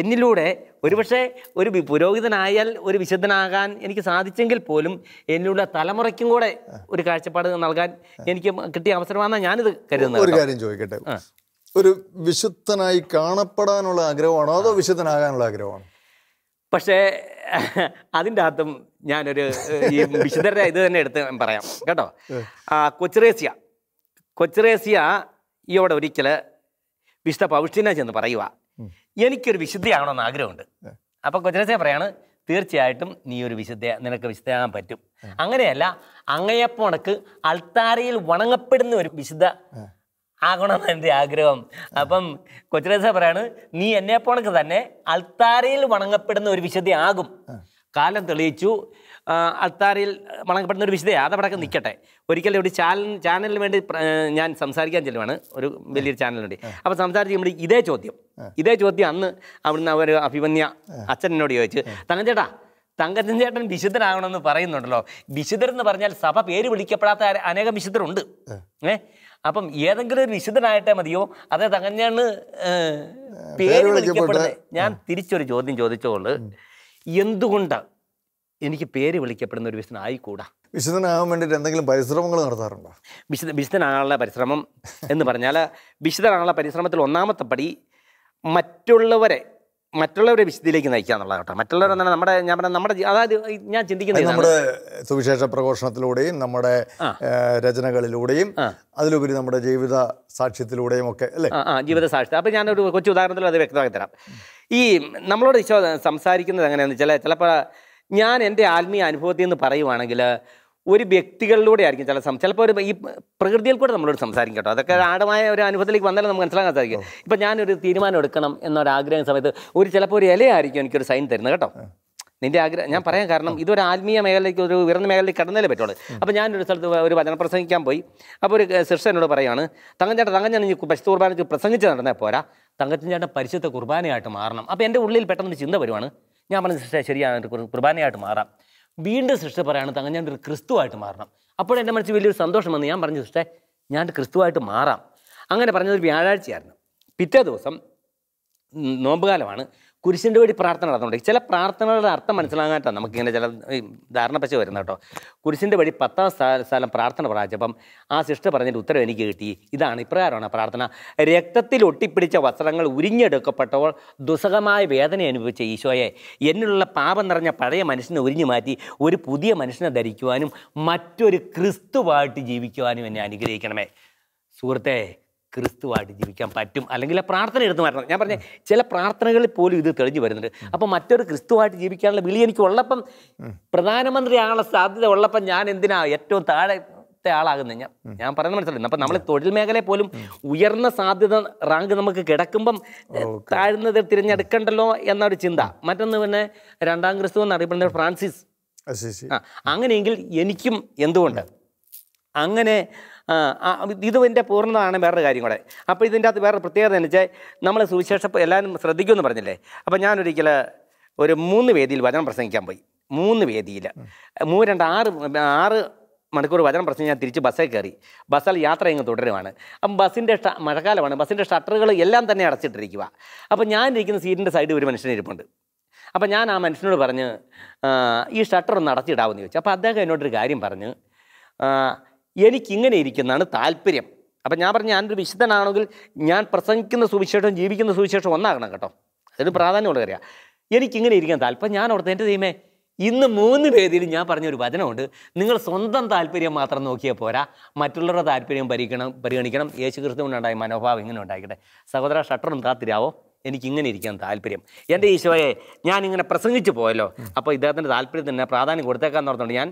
എന്നിലൂടെ ഒരുപക്ഷെ ഒരു പുരോഹിതനായാൽ ഒരു വിശുദ്ധനാകാൻ എനിക്ക് സാധിച്ചെങ്കിൽ പോലും എന്നിലൂടെ തലമുറയ്ക്കും കൂടെ ഒരു കാഴ്ചപ്പാട് നൽകാൻ എനിക്ക് കിട്ടിയ അവസരമാണെന്നാണ് ഞാനിത് കരുതുന്നത് ഒരു കാര്യം ചോദിക്കട്ടെ ഒരു വിശുദ്ധനായി കാണപ്പെടാനുള്ള ആഗ്രഹമാണോ അതോ വിശുദ്ധനാകാനുള്ള ആഗ്രഹമാണോ പക്ഷേ അതിൻ്റെ അകത്തും ഞാനൊരു ഈ വിശുദ്ധരുടെ ഇത് തന്നെ എടുത്ത് പറയാം കേട്ടോ കൊച്ചിറേസ്യ ഈ അവിടെ ഒരിക്കൽ വിശുദ്ധ പൗഷ്ടിന ചെന്ന് പറയുവാ എനിക്കൊരു വിശുദ്ധയാകണമെന്ന് ആഗ്രഹമുണ്ട് അപ്പോൾ കൊച്ചനച്ചേ പറയാണ് തീർച്ചയായിട്ടും നീ ഒരു വിശുദ്ധ നിനക്ക് വിശുദ്ധയാകാൻ പറ്റും അങ്ങനെയല്ല അങ്ങയപ്പോണക്ക് അൾത്താരയിൽ വണങ്ങപ്പെടുന്ന ഒരു വിശുദ്ധ ആകണമെന്ന് എൻ്റെ ആഗ്രഹം അപ്പം കൊച്ചിരസ പറയാണ് നീ എന്നെ പോണക്ക് തന്നെ അൾത്താരയിൽ വണങ്ങപ്പെടുന്ന ഒരു ആകും കാലം തെളിയിച്ചു അൾത്താരയിൽ വണങ്ങപ്പെടുന്ന ഒരു വിശുദ്ധയാണ് അതവിടെയൊക്കെ നിൽക്കട്ടെ ഒരിക്കൽ ഒരു ചാനൽ ചാനലിന് വേണ്ടി ഞാൻ സംസാരിക്കാൻ ചെല്ലുവാണ് ഒരു വലിയൊരു ചാനലുണ്ട് അപ്പോൾ സംസാരിച്ച് ഇതേ ചോദ്യം ഇതേ ചോദ്യം അന്ന് അവിടുന്ന് അവർ അഭിമന്യ അച്ഛനോട് ചോദിച്ചു തങ്കച്ചേട്ടാ തങ്കച്ചൻ ചേട്ടൻ വിശുദ്ധനാകണമെന്ന് പറയുന്നുണ്ടല്ലോ വിശുദ്ധർ എന്ന് പറഞ്ഞാൽ സഭ പേര് വിളിക്കപ്പെടാത്ത അനേകം വിശുദ്ധരുണ്ട് ഏ അപ്പം ഏതെങ്കിലും ഒരു വിശുദ്ധനായിട്ടേ മതിയോ അതേ തങ്ങഞ്ഞാണ് പേര് വിളിക്കപ്പെടുന്നത് ഞാൻ തിരിച്ചൊരു ചോദ്യം ചോദിച്ചോള് എന്തുകൊണ്ട് എനിക്ക് പേര് വിളിക്കപ്പെടുന്ന ഒരു വിശുദ്ധനായിക്കൂടാ വിശുദ്ധനാകാൻ വേണ്ടിയിട്ട് എന്തെങ്കിലും പരിശ്രമങ്ങൾ നടത്താറുണ്ടോ വിശുദ്ധ വിശുദ്ധനാകാനുള്ള പരിശ്രമം എന്ന് പറഞ്ഞാൽ വിശുദ്ധനാകാനുള്ള പരിശ്രമത്തിൽ ഒന്നാമത്തെ പടി മറ്റുള്ളവരെ മറ്റുള്ളവരെ വിശുദ്ധിയിലേക്ക് നയിക്കുക എന്നുള്ളത് കേട്ടോ മറ്റുള്ളവരെ തന്നെ നമ്മുടെ ഞാൻ പറഞ്ഞ നമ്മുടെ അതായത് ഞാൻ ചിന്തിക്കുന്നത് നമ്മുടെ സുവിശേഷ പ്രഘോഷണത്തിലൂടെയും നമ്മുടെ രചനകളിലൂടെയും അതിലുപരി നമ്മുടെ ജീവിത സാക്ഷ്യത്തിലൂടെയും ഒക്കെ അല്ലേ ആ ജീവിത സാക്ഷ്യം അപ്പോൾ ഞാനൊരു കൊച്ചു ഉദാഹരണത്തിൽ അത് വ്യക്തമാക്കി തരാം ഈ നമ്മളോട് സംസാരിക്കുന്നത് എങ്ങനെയാണെന്ന് വെച്ചാൽ ചിലപ്പോൾ ഞാൻ എൻ്റെ ആത്മീയ അനുഭവത്തിൽ നിന്ന് പറയുവാണെങ്കിൽ ഒരു വ്യക്തികളിലൂടെ ആയിരിക്കും ചില സം ചിലപ്പോൾ ഒരു ഈ പ്രകൃതിയിൽ കൂടെ നമ്മളോട് സംസാരിക്കും കേട്ടോ അതൊക്കെ ആഴമായ ഒരു അനുഭവത്തിലേക്ക് വന്നാലും നമുക്ക് മനസ്സിലാക്കാൻ സാധിക്കും ഇപ്പം ഞാനൊരു തീരുമാനം എടുക്കണം എന്നൊരാഗ്രഹം സമയത്ത് ഒരു ചിലപ്പോൾ ഒരു ഇലയായിരിക്കും എനിക്കൊരു സൈൻ തരുന്നത് കേട്ടോ നിന്റെ ആഗ്രഹം ഞാൻ പറയാൻ കാരണം ഇതൊരു ആത്മീയ മേഖലയ്ക്ക് ഒരു ഉയർന്ന മേഖലയിൽ കടന്നല്ലേ പറ്റുള്ളൂ അപ്പോൾ ഞാനൊരു സ്ഥലത്ത് ഒരു വചന പ്രസംഗിക്കാൻ പോയി അപ്പോൾ ഒരു സിസ്റ്റർ എന്നോട് പറയാണ് തങ്കഞ്ചേട്ടൻ തങ്കഞ്ഞാണ് ഈ പശുത്ത കുർബാന പ്രസംഗിച്ച് നടന്നേ പോരാ തങ്കച്ചൻ പരിശുദ്ധ കുർബാനയായിട്ട് മാറണം അപ്പോൾ എൻ്റെ ഉള്ളിൽ പെട്ടെന്ന് ചിന്ത വരുവാണ് ഞാൻ പറഞ്ഞ സിസ്റ്റർ ശരിയാണ് കുർബാനയായിട്ട് മാറാം വീണ്ടും സൃഷ്ട പറയാണ് തങ്ങൾ ഞാനൊരു ക്രിസ്തുവായിട്ട് മാറണം അപ്പോൾ എൻ്റെ മനസ്സിൽ വലിയൊരു സന്തോഷം വന്ന് ഞാൻ പറഞ്ഞു സൃഷ്ടേ ഞാൻ ക്രിസ്തുവായിട്ട് മാറാം അങ്ങനെ പറഞ്ഞത് വ്യാഴാഴ്ചയായിരുന്നു പിറ്റേ ദിവസം നോമ്പുകാലമാണ് കുരിശിൻ്റെ വഴി പ്രാർത്ഥന നടന്നുണ്ട് ചില പ്രാർത്ഥനകളുടെ അർത്ഥം മനസ്സിലാകാനായിട്ടാണ് നമുക്കിങ്ങനെ ചില ധാരണ പശ വരുന്നത് കേട്ടോ കുരിശിൻ്റെ വഴി പത്താം സ്ഥലം പ്രാർത്ഥന പ്രാർത്ഥിച്ചപ്പം ആ സിസ്റ്റർ പറഞ്ഞിട്ട് ഉത്തരം എനിക്ക് കിട്ടി ഇതാണ് ഇപ്രകാരമാണ് പ്രാർത്ഥന രക്തത്തിൽ ഒട്ടിപ്പിടിച്ച വസ്ത്രങ്ങൾ ഉരിഞ്ഞെടുക്കപ്പെട്ടവൾ ദുസ്സഹമായ വേദന അനുഭവിച്ച ഈശോയെ എന്നുള്ള പാപം നിറഞ്ഞ പഴയ മനുഷ്യനെ ഉരിഞ്ഞു മാറ്റി ഒരു പുതിയ മനുഷ്യനെ ധരിക്കുവാനും മറ്റൊരു ക്രിസ്തുവായിട്ട് ജീവിക്കുവാനും എന്നെ അനുഗ്രഹിക്കണമേ സുഹൃത്തെ ക്രിസ്തുവായിട്ട് ജീവിക്കാൻ പറ്റും അല്ലെങ്കിൽ ആ പ്രാർത്ഥന എടുത്ത് മാറ്റണം ഞാൻ പറഞ്ഞ ചില പ്രാർത്ഥനകളിൽ പോലും ഇത് തെളിഞ്ഞു വരുന്നുണ്ട് അപ്പം മറ്റൊരു ക്രിസ്തുവായിട്ട് ജീവിക്കാനുള്ള വിളി എനിക്ക് ഉള്ളപ്പം പ്രധാനമന്ത്രി ആകാനുള്ള സാധ്യത ഉള്ളപ്പം ഞാൻ എന്തിനാ ഏറ്റവും താഴെ ആളാകുന്ന ആളാകുന്നത് ഞാൻ ഞാൻ പറയുന്നത് മനസ്സിലായി അപ്പം നമ്മൾ തൊഴിൽ മേഖലയെ പോലും ഉയർന്ന സാധ്യത റാങ്ക് നമുക്ക് കിടക്കുമ്പം താഴ്ന്നത് തിരഞ്ഞെടുക്കണ്ടല്ലോ എന്നൊരു ചിന്ത മറ്റൊന്ന് പിന്നെ രണ്ടാം ക്രിസ്തു എന്നറിയപ്പെടുന്ന ഫ്രാൻസിസ് ആ അങ്ങനെയെങ്കിൽ എനിക്കും എന്തുകൊണ്ട് അങ്ങനെ ഇത് ഇതിൻ്റെ പൂർണ്ണതാണ് വേറൊരു കാര്യം കൂടെ അപ്പോൾ ഇതിൻ്റെ അകത്ത് വേറൊരു പ്രത്യേകത എന്ന് വെച്ചാൽ നമ്മൾ സുവിശേഷ എല്ലാവരും ശ്രദ്ധിക്കുമെന്ന് പറഞ്ഞില്ലേ അപ്പോൾ ഞാനൊരിക്കൽ ഒരു മൂന്ന് വേദിയിൽ വചനം പ്രസംഗിക്കാൻ പോയി മൂന്ന് വേദിയിൽ മൂന്ന് രണ്ട് ആറ് ആറ് മണിക്കൂർ വചനം പ്രശ്നം ഞാൻ തിരിച്ച് ബസ്സിൽ കയറി ബസ്സിൽ യാത്ര ഇങ്ങ് തുടരുവാണ് അപ്പം ബസ്സിൻ്റെ മഴക്കാലമാണ് ബസ്സിൻ്റെ ഷട്ടറുകൾ എല്ലാം തന്നെ അടച്ചിട്ടിരിക്കുക അപ്പം ഞാൻ ഇരിക്കുന്ന സീറ്റിൻ്റെ സൈഡിൽ ഒരു മനുഷ്യൻ ഇരിപ്പുണ്ട് അപ്പം ഞാൻ ആ മനുഷ്യനോട് പറഞ്ഞ് ഈ ഷട്ടർ ഒന്ന് അടച്ചിടാവെന്ന് ചോദിച്ചു അപ്പോൾ അദ്ദേഹം എന്നോടൊരു കാര്യം പറഞ്ഞ് എനിക്കിങ്ങനെ ഇരിക്കുന്നതാണ് താല്പര്യം അപ്പം ഞാൻ പറഞ്ഞു ഞാനൊരു വിശുദ്ധനാണെങ്കിൽ ഞാൻ പ്രസംഗിക്കുന്ന സുവിശേഷം ജീവിക്കുന്ന സുവിശേഷം ഒന്നാകണം കേട്ടോ അതിന് പ്രാധാന്യമുള്ള കാര്യമാണ് എനിക്കിങ്ങനെ ഇരിക്കാൻ താല്പര്യം ഞാൻ അവിടുത്തെ എൻ്റെ ദൈവമേ ഇന്ന് മൂന്ന് പേരിൽ ഞാൻ പറഞ്ഞൊരു വചനമുണ്ട് നിങ്ങൾ സ്വന്തം താല്പര്യം മാത്രം നോക്കിയാൽ പോരാ മറ്റുള്ളവരുടെ താല്പര്യം പരിഗണിക്കണം പരിഗണിക്കണം യേശു ക്രിസ്തുവിനുണ്ടായ മനോഭാവം ഇങ്ങനെ ഉണ്ടായിക്കട്ടെ സഹോദര ഷട്ടറും കാത്തിരാവോ എനിക്ക് ഇങ്ങനെ ഇരിക്കാൻ താല്പര്യം എൻ്റെ ഈശോയെ ഞാൻ ഇങ്ങനെ പ്രസംഗിച്ചു പോയല്ലോ അപ്പോൾ ഇദ്ദേഹത്തിൻ്റെ തന്നെ പ്രാധാന്യം കൊടുത്തേക്കാന്ന് പറഞ്ഞുകൊണ്ട് ഞാൻ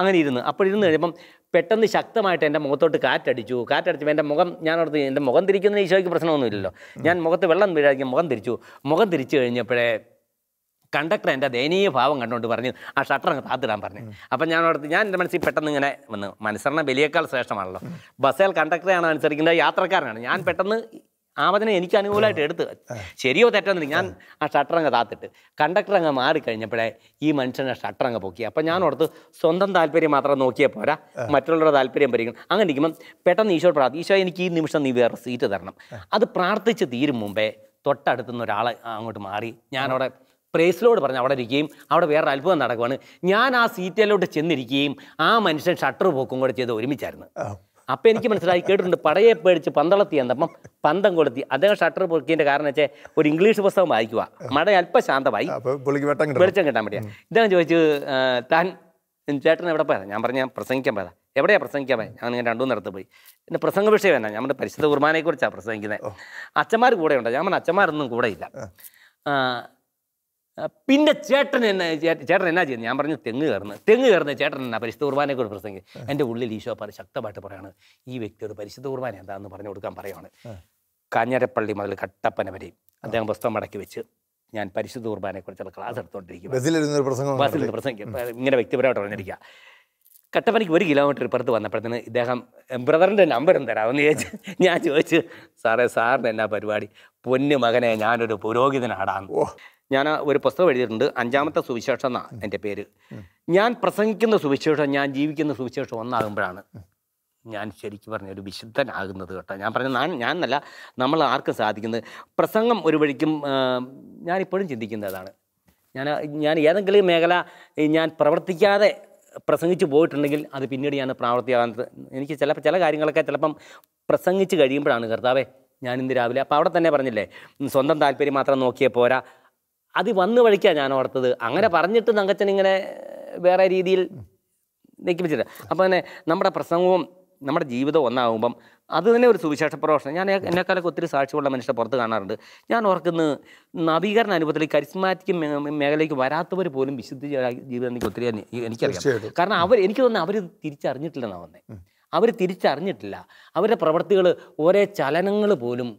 അങ്ങനെ ഇരുന്ന് അപ്പോഴിരുന്ന് കഴിയുമ്പം പെട്ടെന്ന് ശക്തമായിട്ട് എൻ്റെ മുഖത്തോട്ട് കാറ്റടിച്ചു കാറ്റടിച്ചപ്പോൾ എൻ്റെ മുഖം ഞാൻ അവിടുത്തെ എൻ്റെ മുഖം തിരിക്കുന്ന ഈശോയ്ക്ക് പ്രശ്നമൊന്നുമില്ലല്ലോ ഞാൻ മുഖത്ത് വെള്ളം വീഴാതിരിക്കും മുഖം തിരിച്ചു മുഖം തിരിച്ചു കഴിഞ്ഞപ്പോഴേ കണ്ടക്ടർ എൻ്റെ ദയനീയ ഭാവം കണ്ടുകൊണ്ട് പറഞ്ഞു ആ ഷട്ടർ അങ്ങ് താത്തിടാൻ പറഞ്ഞു അപ്പം ഞാൻ അവിടുത്തെ ഞാൻ എൻ്റെ മനസ്സിൽ പെട്ടെന്ന് ഇങ്ങനെ വന്ന് മനുസരണ ബലിയേക്കാൾ ശ്രേഷ്ഠമാണല്ലോ ബസ്സിൽ കണ്ടക്ടറെയാണ് അനുസരിക്കുന്നത് യാത്രക്കാരനാണ് ഞാൻ പെട്ടെന്ന് ആവതനെ എനിക്ക് അനുകൂലമായിട്ട് എടുത്ത് ശരിയോ തെറ്റെന്ന് ഞാൻ ആ ഷട്ടറങ്ങ താത്തിട്ട് കണ്ടക്ടർ അങ്ങ് മാറിക്കഴിഞ്ഞപ്പോഴേ ഈ മനുഷ്യനെ ഷട്ടറങ്ങ് പൊക്കി അപ്പം ഞാൻ ഓർത്ത് സ്വന്തം താല്പര്യം മാത്രം നോക്കിയാൽ പോരാ മറ്റുള്ളവരുടെ താല്പര്യം പരിഗണം അങ്ങനെ ഇരിക്കുമ്പം പെട്ടെന്ന് ഈശോ പ്രാർത്ഥി ഈശോ എനിക്ക് ഈ നിമിഷം നീ വേറെ സീറ്റ് തരണം അത് പ്രാർത്ഥിച്ച് തീരും മുമ്പേ തൊട്ടടുത്തുനിന്ന് ഒരാൾ അങ്ങോട്ട് മാറി ഞാനവിടെ പ്രേസിലോട് പറഞ്ഞു അവിടെ ഇരിക്കുകയും അവിടെ വേറൊരു അത്ഭുതം നടക്കുവാണ് ഞാൻ ആ സീറ്റിലോട്ട് ചെന്നിരിക്കുകയും ആ മനുഷ്യൻ ഷട്ടർ പൊക്കും കൂടെ ചെയ്ത് ഒരുമിച്ചായിരുന്നു അപ്പം എനിക്ക് മനസ്സിലായി കേട്ടിട്ടുണ്ട് പടയെ പേടിച്ച് പന്തളത്തി എന്ന് പന്തം കൊളുത്തി അദ്ദേഹം ഷട്ടർ പൊറുക്കിയതിൻ്റെ കാരണം വെച്ചാൽ ഒരു ഇംഗ്ലീഷ് പുസ്തകം വായിക്കുക മഴ അല്പം ശാന്തമായി വെളിച്ചം കിട്ടാൻ വേണ്ടിയാ ഇദ്ദേഹം ചോദിച്ചു താൻ ചേട്ടൻ എവിടെ പോയതാണ് ഞാൻ പറഞ്ഞാൽ ഞാൻ പ്രസംഗിക്കാൻ പോയതാ എവിടെയാണ് പ്രസംഗിക്കാൻ പോയത് ഞാൻ ഇങ്ങനെ രണ്ടു നേരത്ത് പോയി എൻ്റെ പ്രസംഗ വിഷയം തന്നെ ഞാൻ പരിശുദ്ധ കുർബാനയെക്കുറിച്ചാണ് പ്രസംഗിക്കുന്നത് അച്ഛന്മാർ കൂടെയുണ്ട് ഞാൻ പറഞ്ഞ അച്ഛന്മാരൊന്നും കൂടെയില്ല പിന്നെ ചേട്ടൻ എന്നെ ചേട്ടൻ എന്നാ ചെയ്യുന്നത് ഞാൻ പറഞ്ഞു തെങ്ങ് കയറുന്നത് തെങ്ങ് കയറുന്ന ചേട്ടൻ എന്നാ പരിശുദ്ധ കുർബാനയൊക്കെ ഒരു പ്രസംഗം എൻ്റെ ഉള്ളിൽ ഈശോ പറ ശക്തമായിട്ട് പറയുകയാണ് ഈ വ്യക്തിയോട് പരിശുദ്ധ കുർബാന എന്താണെന്ന് പറഞ്ഞു കൊടുക്കാൻ പറയുവാണ് കാഞ്ഞരപ്പള്ളി മുതൽ കട്ടപ്പന വരെ അദ്ദേഹം പുസ്തകം മടക്കി വെച്ച് ഞാൻ പരിശുദ്ധ കുർബാനയെക്കുറിച്ചുള്ള ക്ലാസ് എടുത്തുകൊണ്ടിരിക്കും ബസ്സിലിരുന്ന് പ്രസംഗം ഇങ്ങനെ വ്യക്തിപരമായിട്ട് പറഞ്ഞിരിക്കുക കട്ടപ്പനയ്ക്ക് ഒരു കിലോമീറ്റർ ഇപ്പുറത്ത് വന്നപ്പോഴത്തേന് ഇദ്ദേഹം ബ്രദറിൻ്റെ നമ്പറും തരാമെന്ന് ചോദിച്ചു ഞാൻ ചോദിച്ചു സാറേ സാറിന് എന്നാ പരിപാടി പൊന്നു മകനെ ഞാനൊരു പുരോഹിതനാടാന്ന് ഞാൻ ഒരു പുസ്തകം എഴുതിയിട്ടുണ്ട് അഞ്ചാമത്തെ സുവിശേഷം എന്നാണ് എൻ്റെ പേര് ഞാൻ പ്രസംഗിക്കുന്ന സുവിശേഷം ഞാൻ ജീവിക്കുന്ന സുവിശേഷം ഒന്നാകുമ്പോഴാണ് ഞാൻ ശരിക്കും പറഞ്ഞ ഒരു വിശുദ്ധനാകുന്നത് കേട്ടോ ഞാൻ പറഞ്ഞ ഞാൻ ഞാൻ എന്നല്ല നമ്മൾ ആർക്കും സാധിക്കുന്നത് പ്രസംഗം ഒരു വഴിക്കും ഞാനിപ്പോഴും ചിന്തിക്കുന്നതാണ് ഞാൻ ഞാൻ ഏതെങ്കിലും മേഖല ഞാൻ പ്രവർത്തിക്കാതെ പ്രസംഗിച്ചു പോയിട്ടുണ്ടെങ്കിൽ അത് പിന്നീട് ഞാൻ പ്രാവർത്തിയാകുന്നത് എനിക്ക് ചിലപ്പോൾ ചില കാര്യങ്ങളൊക്കെ ചിലപ്പം പ്രസംഗിച്ച് കഴിയുമ്പോഴാണ് കർത്താവേ ഞാൻ ഇന്ന് രാവിലെ അപ്പോൾ അവിടെ തന്നെ പറഞ്ഞില്ലേ സ്വന്തം താല്പര്യം മാത്രം നോക്കിയേ പോരാ അത് വന്ന് വഴിക്കാണ് ഞാൻ ഓർത്തത് അങ്ങനെ പറഞ്ഞിട്ട് തങ്കച്ചൻ ഇങ്ങനെ വേറെ രീതിയിൽ നിൽക്കിപ്പിച്ചില്ല അപ്പോൾ തന്നെ നമ്മുടെ പ്രസംഗവും നമ്മുടെ ജീവിതം ഒന്നാകുമ്പം അത് തന്നെ ഒരു സുവിശേഷ പ്രവർത്തനം ഞാൻ എന്നെക്കാലൊക്കെ ഒത്തിരി സാക്ഷിയുള്ള മനുഷ്യരെ പുറത്ത് കാണാറുണ്ട് ഞാൻ ഓർക്കുന്നത് നവീകരണ അനുഭവത്തിൽ കരിസ്മാറ്റിക് മേഖലയ്ക്ക് വരാത്തവർ പോലും വിശുദ്ധ ജീവിതം എനിക്ക് ഒത്തിരി എനിക്കറിയാം കാരണം അവർ എനിക്ക് തോന്നുന്നു അവർ തിരിച്ചറിഞ്ഞിട്ടില്ലെന്നാണ് വന്നത് അവർ തിരിച്ചറിഞ്ഞിട്ടില്ല അവരുടെ പ്രവൃത്തികൾ ഓരോ ചലനങ്ങൾ പോലും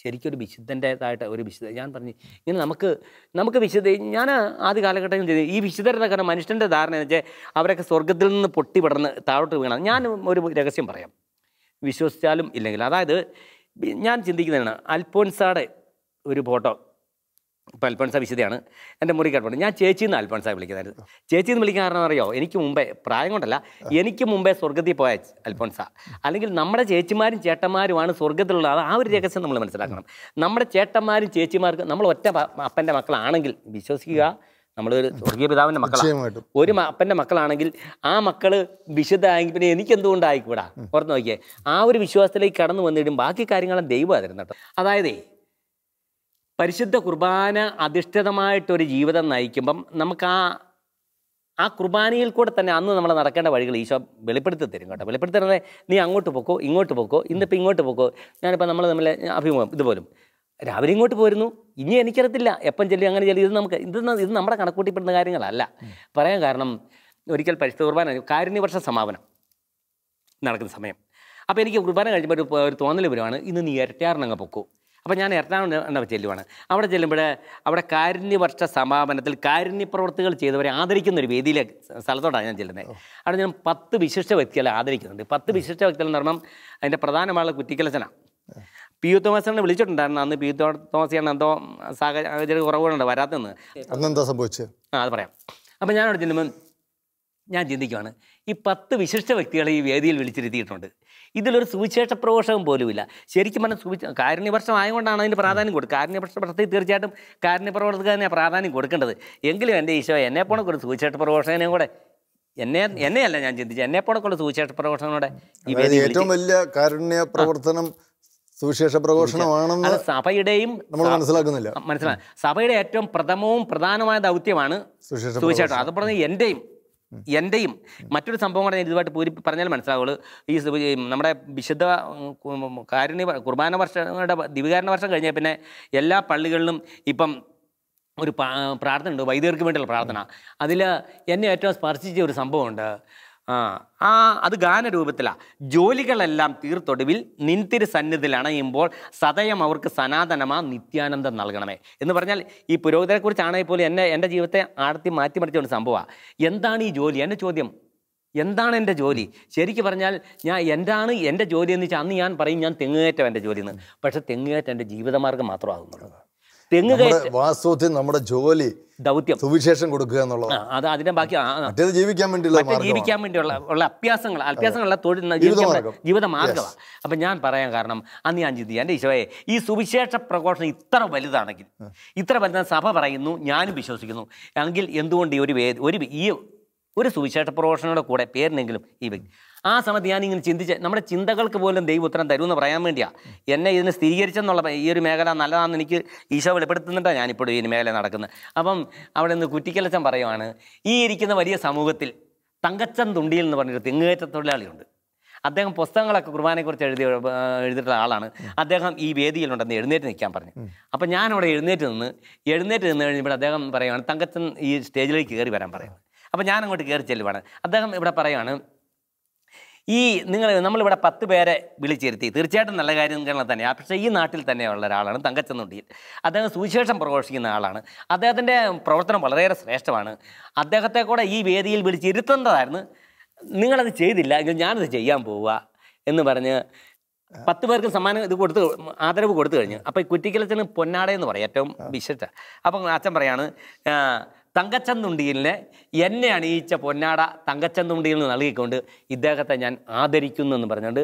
ശരിക്കൊരു വിശുദ്ധൻ്റെതായിട്ട് ഒരു വിശുദ്ധ ഞാൻ പറഞ്ഞു ഇങ്ങനെ നമുക്ക് നമുക്ക് വിശുദ്ധ ഞാൻ ആദ്യ കാലഘട്ടത്തിൽ ചെയ്തു ഈ വിശുദ്ധരെന്നൊക്കെ മനുഷ്യൻ്റെ ധാരണ എന്ന് വെച്ചാൽ അവരൊക്കെ സ്വർഗത്തിൽ നിന്ന് പൊട്ടിപ്പെടുന്ന താഴോട്ട് വീണം ഞാൻ ഒരു രഹസ്യം പറയാം വിശ്വസിച്ചാലും ഇല്ലെങ്കിൽ അതായത് ഞാൻ ചിന്തിക്കുന്നതാണ് അൽഫോൻസാടെ ഒരു ഫോട്ടോ ഇപ്പോൾ അൽഫോൺസ വിശുദ്ധയാണ് എൻ്റെ മുറി കേട്ടോ ഞാൻ ചേച്ചി എന്ന് അൽഫോൺസായി വിളിക്കുന്നതായിരുന്നു ചേച്ചി എന്ന് വിളിക്കാൻ കാരണം അറിയോ എനിക്ക് മുമ്പേ പ്രായം കൊണ്ടല്ല എനിക്ക് മുമ്പേ സ്വർഗത്തിൽ പോയ അൽഫോൺസ അല്ലെങ്കിൽ നമ്മുടെ ചേച്ചിമാരും ചേട്ടന്മാരുമാണ് സ്വർഗത്തിലുള്ള അത് ആ ഒരു രഹസ്യം നമ്മൾ മനസ്സിലാക്കണം നമ്മുടെ ചേട്ടന്മാരും ചേച്ചിമാർക്ക് നമ്മൾ ഒറ്റ അപ്പൻ്റെ മക്കളാണെങ്കിൽ വിശ്വസിക്കുക നമ്മളൊരു സ്വർഗീയ പിതാവിൻ്റെ മക്കളാണ് ഒരു അപ്പൻ്റെ മക്കളാണെങ്കിൽ ആ മക്കൾ വിശുദ്ധമായെങ്കിൽ പിന്നെ എനിക്ക് എന്തുകൊണ്ടായിക്കൂടാ ഓർത്ത് നോക്കിയേ ആ ഒരു വിശ്വാസത്തിലേക്ക് കടന്നു വന്നിടും ബാക്കി കാര്യങ്ങളും ദൈവമായിരുന്നു കേട്ടോ അതായത് പരിശുദ്ധ കുർബാന അധിഷ്ഠിതമായിട്ടൊരു ജീവിതം നയിക്കുമ്പം നമുക്ക് ആ ആ കുർബാനയിൽ കൂടെ തന്നെ അന്ന് നമ്മൾ നടക്കേണ്ട വഴികൾ ഈശോ വെളിപ്പെടുത്തി തരും കേട്ടോ വെളിപ്പെടുത്തി തരുന്നത് നീ അങ്ങോട്ട് പോക്കോ ഇങ്ങോട്ട് പോക്കോ ഇന്നിപ്പോൾ ഇങ്ങോട്ട് പോക്കോ ഞാനിപ്പോൾ നമ്മൾ തമ്മിൽ അഭിമുഖം ഇതുപോലും രാവിലെ ഇങ്ങോട്ട് പോരുന്നു ഇനി എനിക്കറിയത്തില്ല എപ്പം ചെല്ലും അങ്ങനെ ചെല്ലും ഇത് നമുക്ക് ഇത് ഇത് നമ്മുടെ കണക്കൂട്ടിപ്പെടുന്ന കാര്യങ്ങളല്ല പറയാൻ കാരണം ഒരിക്കൽ പരിശുദ്ധ കുർബാന കാരുണ്യവർഷ സമാപനം നടക്കുന്ന സമയം അപ്പോൾ എനിക്ക് കുർബാന കഴിഞ്ഞപ്പോൾ ഒരു തോന്നൽ വരുവാണ് ഇന്ന് നീ ഇരട്ടിയാറിനങ്ങ് പൊക്കോ അപ്പോൾ ഞാൻ എറണാകുളം ചെല്ലുവാണ് അവിടെ ചെല്ലുമ്പോൾ അവിടെ കാരുണ്യവർഷ സമാപനത്തിൽ പ്രവർത്തികൾ ചെയ്തവരെ ആദരിക്കുന്ന ഒരു വേദിയിലെ സ്ഥലത്തോടാണ് ഞാൻ ചെല്ലുന്നത് അവിടെ ഞാൻ പത്ത് വിശിഷ്ട വ്യക്തികളെ ആദരിക്കുന്നുണ്ട് പത്ത് വിശിഷ്ട വ്യക്തികൾ എന്ന് പറഞ്ഞാൽ അതിൻ്റെ പ്രധാനമായ കുറ്റിക്കലച്ചന പി യു തോമസിനെ വിളിച്ചിട്ടുണ്ടായിരുന്നു അന്ന് പി യു തോമസിയാണ് എന്തോ സാഹചര്യം കുറവുകളുണ്ട് വരാത്തെന്ന് അന്നെന്താ സംഭവിച്ചത് ആ അത് പറയാം അപ്പം ഞാനവിടെ ചെല്ലുമ്പോൾ ഞാൻ ചിന്തിക്കുവാണ് ഈ പത്ത് വിശിഷ്ട വ്യക്തികളെ ഈ വേദിയിൽ വിളിച്ചിരുത്തിയിട്ടുണ്ട് ഇതിലൊരു സുവിശേഷ പ്രഘോഷകം പോലുമില്ല ശരിക്കും പറഞ്ഞാൽ സുവിശ കാരുണ്യപക്ഷം ആയതുകൊണ്ടാണ് അതിന് പ്രാധാന്യം കൊടുക്കുക കാരുണ്യപക്ഷ പ്രവർത്തി തീർച്ചയായിട്ടും കാരുണ്യപ്രവർത്തക തന്നെ പ്രാധാന്യം കൊടുക്കേണ്ടത് എങ്കിലും എൻ്റെ ഈശോ എന്നെ പോണക്കൊരു സുവിശേഷ പ്രഘോഷകനെയും കൂടെ എന്നെ എന്നെയല്ല ഞാൻ ചിന്തിച്ചത് എന്നെ പോണക്കുള്ള സുവിശേഷ പ്രവേശനോടെ ഏറ്റവും വലിയ കാരുണ്യ പ്രവർത്തനം സുവിശേഷ പ്രഘോഷണമാണെന്ന് സഭയുടെയും നമ്മൾ മനസ്സിലാക്കുന്നില്ല മനസ്സിലാക്കാം സഭയുടെ ഏറ്റവും പ്രഥമവും പ്രധാനമായ ദൗത്യമാണ് സുവിശേഷം അത് പറഞ്ഞ് എൻ്റെയും എൻ്റെയും മറ്റൊരു സംഭവം കൂടെ ഞാൻ ഇതുമായിട്ട് പൂരി പറഞ്ഞാൽ മനസ്സിലാവുള്ളൂ ഈ നമ്മുടെ വിശുദ്ധ കാരുണ്യ കുർബാന വർഷങ്ങളുടെ ദിവികാരണ വർഷം കഴിഞ്ഞാൽ പിന്നെ എല്ലാ പള്ളികളിലും ഇപ്പം ഒരു പ്രാർത്ഥന ഉണ്ട് വൈദികർക്ക് വേണ്ടിയുള്ള പ്രാർത്ഥന അതിൽ എന്നെ ഏറ്റവും സ്പർശിച്ച ഒരു സംഭവമുണ്ട് ആ അത് ഗാനരൂപത്തിലാണ് ജോലികളെല്ലാം തീർത്തൊടുവിൽ നിൻതിരു സന്നിധിയിൽ അണയുമ്പോൾ സതയം അവർക്ക് സനാതനമാ നിത്യാനന്ദം നൽകണമേ എന്ന് പറഞ്ഞാൽ ഈ പുരോഹിതരെക്കുറിച്ചാണെങ്കിൽ പോലും എന്നെ എൻ്റെ ജീവിതത്തെ ആർത്തി മാറ്റിമറിച്ചുകൊണ്ട് സംഭവമാണ് എന്താണ് ഈ ജോലി എൻ്റെ ചോദ്യം എന്താണ് എൻ്റെ ജോലി ശരിക്കും പറഞ്ഞാൽ ഞാൻ എന്താണ് എൻ്റെ ജോലി എന്ന് വെച്ചാൽ അന്ന് ഞാൻ പറയും ഞാൻ തെങ്ങുകയറ്റം എൻ്റെ ജോലി എന്ന് പക്ഷേ തെങ്ങുകയറ്റം എൻ്റെ ജീവിതമാർഗ്ഗം മാത്രമാകുന്നുള്ളൂ തെങ്ങ് വാസ്തവത്തിൽ നമ്മുടെ ജോലി ദൗത്യം സുവിശേഷം കൊടുക്കുക എന്നുള്ളത് അത് അതിനെ ബാക്കി ജീവിക്കാൻ വേണ്ടിയുള്ള ജീവിക്കാൻ വേണ്ടിയുള്ള ഉള്ള അഭ്യാസങ്ങൾ അഭ്യാസങ്ങളുള്ള തൊഴിൽ ജീവിതമാർഗമാണ് അപ്പം ഞാൻ പറയാൻ കാരണം അന്ന് ഞാൻ ചിന്തി എൻ്റെ ഈശോയെ ഈ സുവിശേഷ പ്രഘോഷണം ഇത്ര വലുതാണെങ്കിൽ ഇത്ര വലുതാണ് സഭ പറയുന്നു ഞാനും വിശ്വസിക്കുന്നു എങ്കിൽ എന്തുകൊണ്ട് ഈ ഒരു ഒരു ഈ ഒരു സുവിശേഷ പ്രഘോഷണയുടെ കൂടെ പേരിനെങ്കിലും ഈ വ്യക്തി ആ സമയത്ത് ഇങ്ങനെ ചിന്തിച്ച് നമ്മുടെ ചിന്തകൾക്ക് പോലും ദൈവം ഉത്തരം തരും എന്ന് പറയാൻ വേണ്ടിയാണ് എന്നെ ഇതിന് സ്ഥിരീകരിച്ചെന്നുള്ള ഈ ഒരു മേഖല നല്ലതാണെന്ന് എനിക്ക് ഈശോ വെളിപ്പെടുത്തുന്നുണ്ടാണ് ഞാനിപ്പോഴും ഈ മേഖല നടക്കുന്നത് അപ്പം അവിടെ നിന്ന് കുറ്റിക്കലച്ചൻ പറയുവാണ് ഈ ഇരിക്കുന്ന വലിയ സമൂഹത്തിൽ തങ്കച്ചൻ തുണ്ടിയിൽ എന്ന് പറഞ്ഞൊരു തെങ്ങുകയറ്റ തൊഴിലാളിയുണ്ട് അദ്ദേഹം പുസ്തകങ്ങളൊക്കെ കുർബാനയെക്കുറിച്ച് എഴുതി എഴുതിയിട്ടുള്ള ആളാണ് അദ്ദേഹം ഈ വേദിയിലുണ്ടെന്ന് എഴുന്നേറ്റ് നിൽക്കാൻ പറഞ്ഞു അപ്പം ഞാനവിടെ എഴുന്നേറ്റ് നിന്ന് എഴുന്നേറ്റ് നിന്ന് കഴിഞ്ഞപ്പോൾ അദ്ദേഹം പറയുകയാണ് തങ്കച്ചൻ ഈ സ്റ്റേജിലേക്ക് കയറി വരാൻ പറയുന്നത് അപ്പം ഞാൻ അങ്ങോട്ട് കയറി ചെല്ലുവാണ് അദ്ദേഹം ഇവിടെ പറയുകയാണ് ഈ നിങ്ങൾ നമ്മളിവിടെ പത്ത് പേരെ വിളിച്ചിരുത്തി തീർച്ചയായിട്ടും നല്ല കാര്യങ്ങൾ തന്നെയാണ് പക്ഷേ ഈ നാട്ടിൽ തന്നെയുള്ള ഒരാളാണ് തങ്കച്ചനുണ്ടിയിൽ അദ്ദേഹം സുവിശേഷം പ്രഘോഷിക്കുന്ന ആളാണ് അദ്ദേഹത്തിൻ്റെ പ്രവർത്തനം വളരെയേറെ ശ്രേഷ്ഠമാണ് അദ്ദേഹത്തെ കൂടെ ഈ വേദിയിൽ വിളിച്ചിരുത്തേണ്ടതായിരുന്നു നിങ്ങളത് ചെയ്തില്ല എങ്കിൽ ഞാനത് ചെയ്യാൻ പോവുക എന്ന് പറഞ്ഞ് പത്ത് പേർക്ക് സമ്മാനം ഇത് കൊടുത്ത് ആദരവ് കൊടുത്തു കഴിഞ്ഞു അപ്പോൾ കുറ്റിക്കലച്ചന് പൊന്നാട എന്ന് പറയും ഏറ്റവും വിശിഷ്ട അപ്പം അച്ഛൻ പറയാണ് തങ്കച്ചന്തുണ്ടിയിലെ എന്നെ അണിയിച്ച പൊന്നാട തങ്കച്ചന്തുണ്ടിയിൽ നൽകിക്കൊണ്ട് ഇദ്ദേഹത്തെ ഞാൻ ആദരിക്കുന്നു എന്ന് പറഞ്ഞുകൊണ്ട്